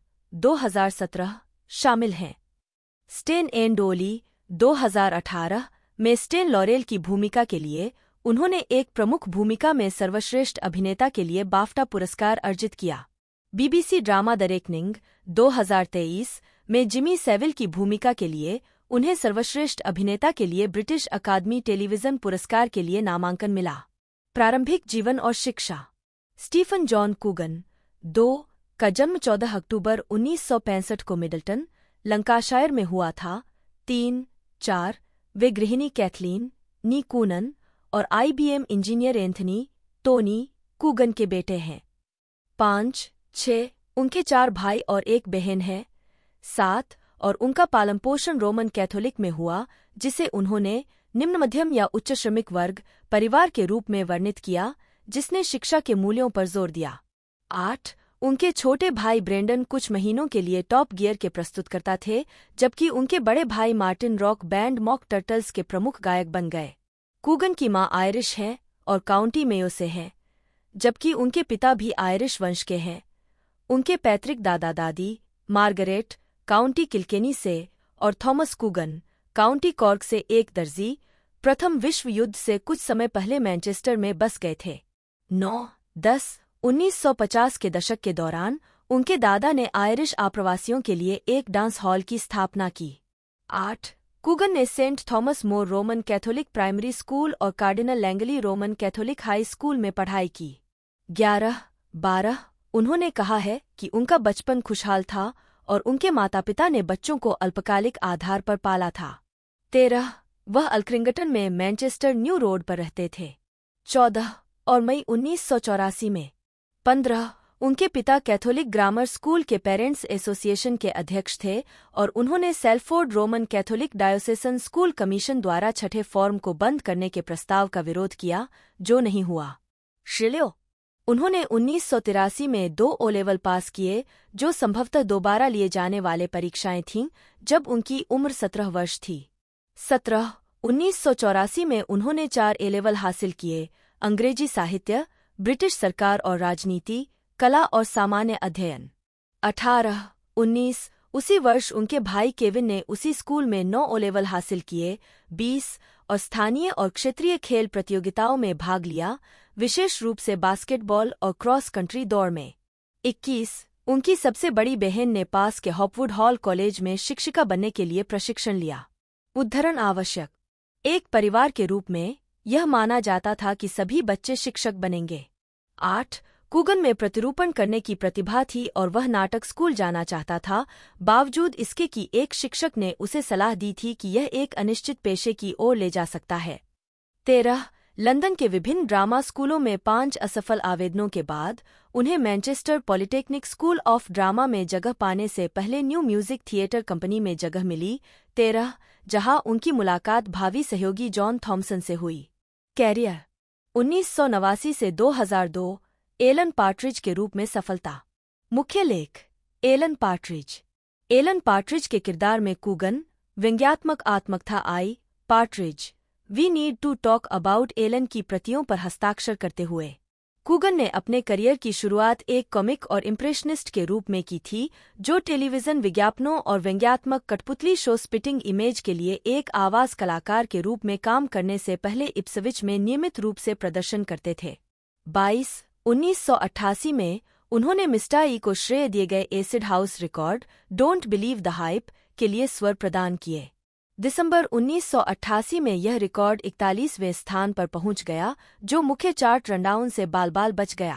S3: 2017 शामिल हैं स्टेन एन डोली 2018 में स्टेन लॉरेल की भूमिका के लिए उन्होंने एक प्रमुख भूमिका में सर्वश्रेष्ठ अभिनेता के लिए बाफ्टा पुरस्कार अर्जित किया बीबीसी ड्रामा द रेकनिंग दो में जिमी सेविल की भूमिका के लिए उन्हें सर्वश्रेष्ठ अभिनेता के लिए ब्रिटिश अकादमी टेलीविजन पुरस्कार के लिए नामांकन मिला प्रारंभिक जीवन और शिक्षा स्टीफन जॉन कुगन दो का जन्म 14 अक्टूबर 1965 को मिडल्टन लंकाशायर में हुआ था तीन चार वे गृहिणी कैथलीन नी कूनन और IBM engineer Anthony Tony Coogan के बेटे हैं पांच छह उनके चार भाई और एक बहन है सात और उनका पालन पोषण रोमन कैथोलिक में हुआ जिसे उन्होंने निम्न मध्यम या उच्च श्रमिक वर्ग परिवार के रूप में वर्णित किया जिसने शिक्षा के मूल्यों पर जोर दिया आठ उनके छोटे भाई ब्रेंडन कुछ महीनों के लिए टॉप गियर के प्रस्तुतकर्ता थे जबकि उनके बड़े भाई Martin rock band Mock Turtles के प्रमुख गायक बन गए कूगन की मां आयरिश हैं और काउंटी मेयो से हैं जबकि उनके पिता भी आयरिश वंश के हैं उनके पैतृक दादा दादी मार्गरेट काउंटी किलकेनी से और थॉमस कूगन काउंटी कॉर्क से एक दर्जी प्रथम विश्व युद्ध से कुछ समय पहले मैनचेस्टर में बस गए थे नौ दस 1950 के दशक के दौरान उनके दादा ने आयरिश आप्रवासियों के लिए एक डांस हॉल की स्थापना की आठ कुगन ने Saint Thomas More Roman Catholic primary school और Cardinal Langley Roman Catholic high school में पढ़ाई की ग्यारह बारह उन्होंने कहा है कि उनका बचपन खुशहाल था और उनके माता पिता ने बच्चों को अल्पकालिक आधार पर पाला था तेरह वह अल्क्रिंगटन में मैनचेस्टर न्यू रोड पर रहते थे चौदह और मई उन्नीस में पंद्रह उनके पिता कैथोलिक ग्रामर स्कूल के पेरेंट्स एसोसिएशन के अध्यक्ष थे और उन्होंने Salford Roman Catholic diocesan school commission द्वारा छठे फॉर्म को बंद करने के प्रस्ताव का विरोध किया जो नहीं हुआ श्रेलियो उन्होंने उन्नीस में दो ओ लेवल पास किए जो संभवतः दोबारा लिए जाने वाले परीक्षाएं थीं जब उनकी उम्र सत्रह वर्ष थी सत्रह उन्नीस में उन्होंने चार ए लेवल हासिल किए अंग्रेजी साहित्य ब्रिटिश सरकार और राजनीति कला और सामान्य अध्ययन अठारह उन्नीस उसी वर्ष उनके भाई केविन ने उसी स्कूल में नौ ओ लेवल हासिल किए बीस और स्थानीय और क्षेत्रीय खेल प्रतियोगिताओं में भाग लिया विशेष रूप से बास्केटबॉल और क्रॉस कंट्री दौड़ में इक्कीस उनकी सबसे बड़ी बहन ने पास के हॉपवुड हॉल कॉलेज में शिक्षिका बनने के लिए प्रशिक्षण लिया उद्धरण आवश्यक एक परिवार के रूप में यह माना जाता था कि सभी बच्चे शिक्षक बनेंगे आठ कुगन में प्रतिरूपण करने की प्रतिभा थी और वह नाटक स्कूल जाना चाहता था बावजूद इसके कि एक शिक्षक ने उसे सलाह दी थी कि यह एक अनिश्चित पेशे की ओर ले जा सकता है तेरह लंदन के विभिन्न ड्रामा स्कूलों में पांच असफल आवेदनों के बाद उन्हें Manchester polytechnic school of drama में जगह पाने से पहले न्यू म्यूजिक थिएटर कंपनी में जगह मिली तेरह जहां उनकी मुलाकात भावी सहयोगी जॉन थॉमसन से हुई कैरियर 1989 से 2002 एलन पार्ट्रिज के रूप में सफलता मुख्य लेख एलन पार्ट्रिज एलन पार्ट्रिज के किरदार में कूगन व्यंग्यात्मक आत्मक था I Partridge we need to talk about Alan की प्रतियों पर हस्ताक्षर करते हुए कुगन ने अपने करियर की शुरुआत एक कॉमिक और इम्प्रेशनिस्ट के रूप में की थी जो टेलीविजन विज्ञापनों और व्यंग्यात्मक कठपुतली शो स्पिटिंग इमेज के लिए एक आवाज कलाकार के रूप में काम करने से पहले इप्सविच में नियमित रूप से प्रदर्शन करते थे 22 1988 में उन्होंने मिस्टा ई को श्रेय दिए गए acid house record don't believe the hype के लिए स्वर प्रदान किए दिसंबर 1988 में यह रिकॉर्ड इकतालीसवें स्थान पर पहुंच गया जो मुख्य चार्ट रनडाउन से बाल बाल बच गया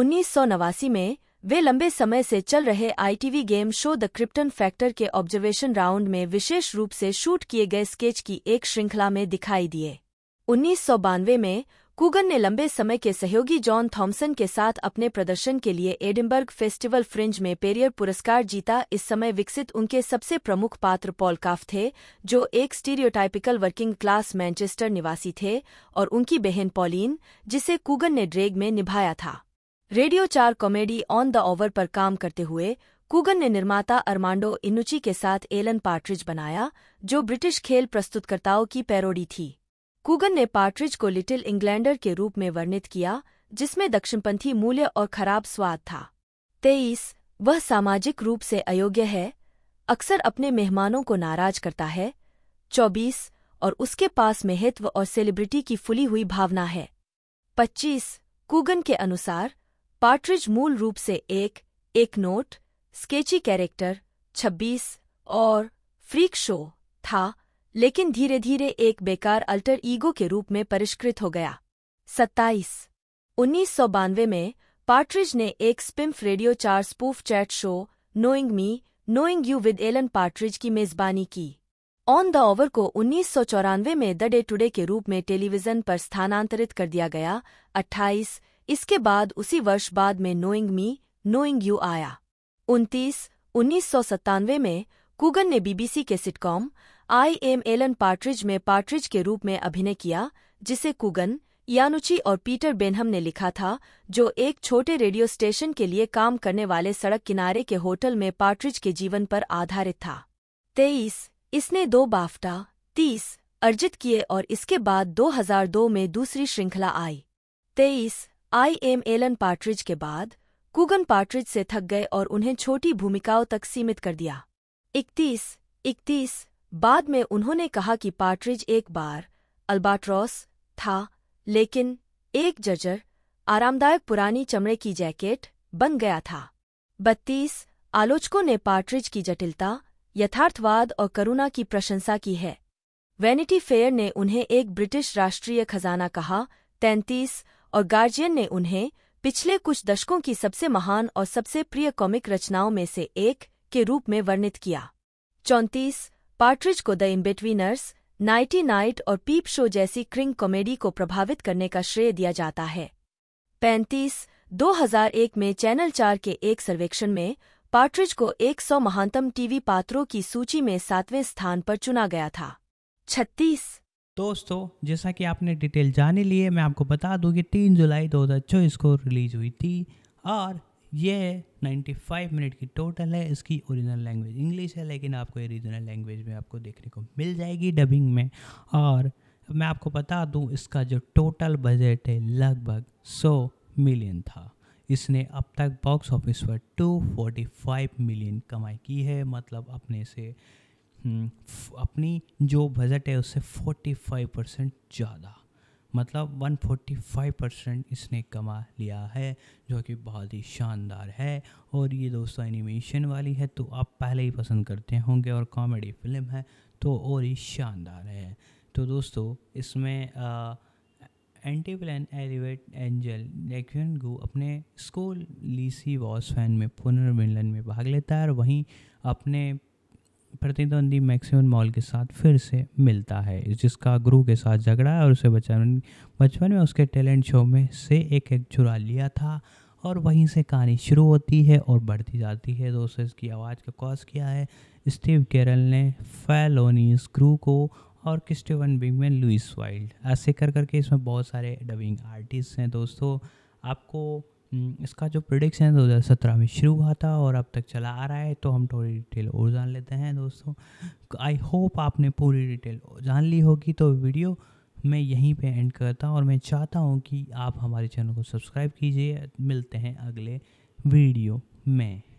S3: उन्नीस में वे लंबे समय से चल रहे ITV game show the Krypton factor के ऑब्जर्वेशन राउंड में विशेष रूप से शूट किए गए स्केच की एक श्रृंखला में दिखाई दिए उन्नीस में कूगन ने लंबे समय के सहयोगी जॉन थॉमसन के साथ अपने प्रदर्शन के लिए एडिनबर्ग फेस्टिवल फ्रिंज में पेरियर पुरस्कार जीता इस समय विकसित उनके सबसे प्रमुख पात्र पॉलकाफ थे जो एक स्टीरियोटाइपिकल वर्किंग क्लास मैनचेस्टर निवासी थे और उनकी बहन पॉलिन जिसे कूगन ने ड्रेग में निभाया था रेडियो चार कॉमेडी ऑन द ओवर पर काम करते हुए कूगन ने निर्माता अर्मांडो इनुची के साथ एलन पार्ट्रिज बनाया जो ब्रिटिश खेल प्रस्तुतकर्ताओं की पैरोडी थी कूगन ने पार्ट्रिज को लिटिल इंग्लैंडर के रूप में वर्णित किया जिसमें दक्षिणपंथी मूल्य और खराब स्वाद था तेईस वह सामाजिक रूप से अयोग्य है अक्सर अपने मेहमानों को नाराज करता है चौबीस और उसके पास महत्व और सेलिब्रिटी की फुली हुई भावना है पच्चीस कूगन के अनुसार पार्ट्रिज मूल रूप से एक एक नोट स्केची कैरेक्टर छब्बीस और फ्रीक शो था लेकिन धीरे धीरे एक बेकार अल्टर ईगो के रूप में परिष्कृत हो गया सत्ताईस उन्नीस में पार्ट्रिज ने एक स्पिम्फ रेडियो चार spoof chat show knowing me knowing you with Alan Partridge की मेजबानी की ऑन द ओवर को उन्नीस में द डे टुडे के रूप में टेलीविजन पर स्थानांतरित कर दिया गया 28 इसके बाद उसी वर्ष बाद में नोइंग मी नोइंग यू आया 29 उन्नीस में कुगन ने बीबीसी के sitcom I am Alan Partridge में पार्ट्रिज के रूप में अभिनय किया जिसे कुगन यानुची और पीटर बेनहम ने लिखा था जो एक छोटे रेडियो स्टेशन के लिए काम करने वाले सड़क किनारे के होटल में पार्ट्रिज के जीवन पर आधारित था तेईस इसने दो बाफ्टा तीस अर्जित किए और इसके बाद 2002 में दूसरी श्रृंखला आई तेईस आई एम एलन पार्ट्रिज के बाद कुगन पार्ट्रिज से थक गए और उन्हें छोटी भूमिकाओं तक सीमित कर दिया इकतीस इकतीस बाद में उन्होंने कहा कि पार्ट्रिज एक बार अल्बाट्रॉस था लेकिन एक जर्जर आरामदायक पुरानी चमड़े की जैकेट बन गया था बत्तीस आलोचकों ने पार्ट्रिज की जटिलता यथार्थवाद और करुणा की प्रशंसा की है वैनिटी फेयर ने उन्हें एक ब्रिटिश राष्ट्रीय खजाना कहा तैंतीस और गार्जियन ने उन्हें पिछले कुछ दशकों की सबसे महान और सबसे प्रिय कॉमिक रचनाओं में से एक के रूप में वर्णित किया चौंतीस पार्ट्रिज को द इम्बिटवीनर्स नाइटी नाइट और पीप शो जैसी क्रिंग कॉमेडी को प्रभावित करने का श्रेय दिया जाता है पैंतीस 2001 में चैनल चार के एक सर्वेक्षण में पार्ट्रिज को 100 महानतम टीवी पात्रों की सूची में सातवें स्थान पर चुना गया था छत्तीस दोस्तों
S1: जैसा कि आपने डिटेल जाने लिए मैं आपको बता दूं कि 3 जुलाई 2024 को रिलीज हुई थी और ये है 95 मिनट की टोटल है इसकी ओरिजिनल लैंग्वेज इंग्लिश है लेकिन आपको ये रीजनल लैंग्वेज में आपको देखने को मिल जाएगी डबिंग में और मैं आपको बता दूं इसका जो टोटल बजट है लगभग 100 मिलियन था इसने अब तक बॉक्स ऑफिस पर 245 मिलियन कमाई की है मतलब अपने से हम्म, अपनी जो बजट है उससे 45 परसेंट ज़्यादा मतलब 145 परसेंट इसने कमा लिया है जो कि बहुत ही शानदार है और ये दोस्तों एनिमेशन वाली है तो आप पहले ही पसंद करते होंगे और कॉमेडी फिल्म है तो और ही शानदार है तो दोस्तों इसमें एंटी प्लान एलिवेट एंजल लेकिन गो अपने स्कूल लीसी वॉस फैन में पुनर्मिलन में भाग लेता है और वहीं अपने प्रतिद्वंदी मैक्सिमम मॉल के साथ फिर से मिलता है जिसका गुरु के साथ झगड़ा है और उसे बचपन बचपन में उसके टैलेंट शो में से एक एक चुरा लिया था और वहीं से कहानी शुरू होती है और बढ़ती जाती है दोस्तों इसकी आवाज़ का कॉज किया है स्टीव केरल ने फैलोनी स्क्रू को और क्रिस्टिवन बिंग में लुइस वाइल्ड ऐसे कर करके इसमें बहुत सारे डबिंग आर्टिस्ट हैं दोस्तों आपको हम्म, इसका जो प्रोडिक्शन दो हज़ार सत्रह में शुरू हुआ था और अब तक चला आ रहा है तो हम थोड़ी डिटेल और जान लेते हैं दोस्तों आई होप आपने पूरी डिटेल जान ली होगी तो वीडियो मैं यहीं पे एंड करता हूँ और मैं चाहता हूँ कि आप हमारे चैनल को सब्सक्राइब कीजिए मिलते हैं अगले वीडियो में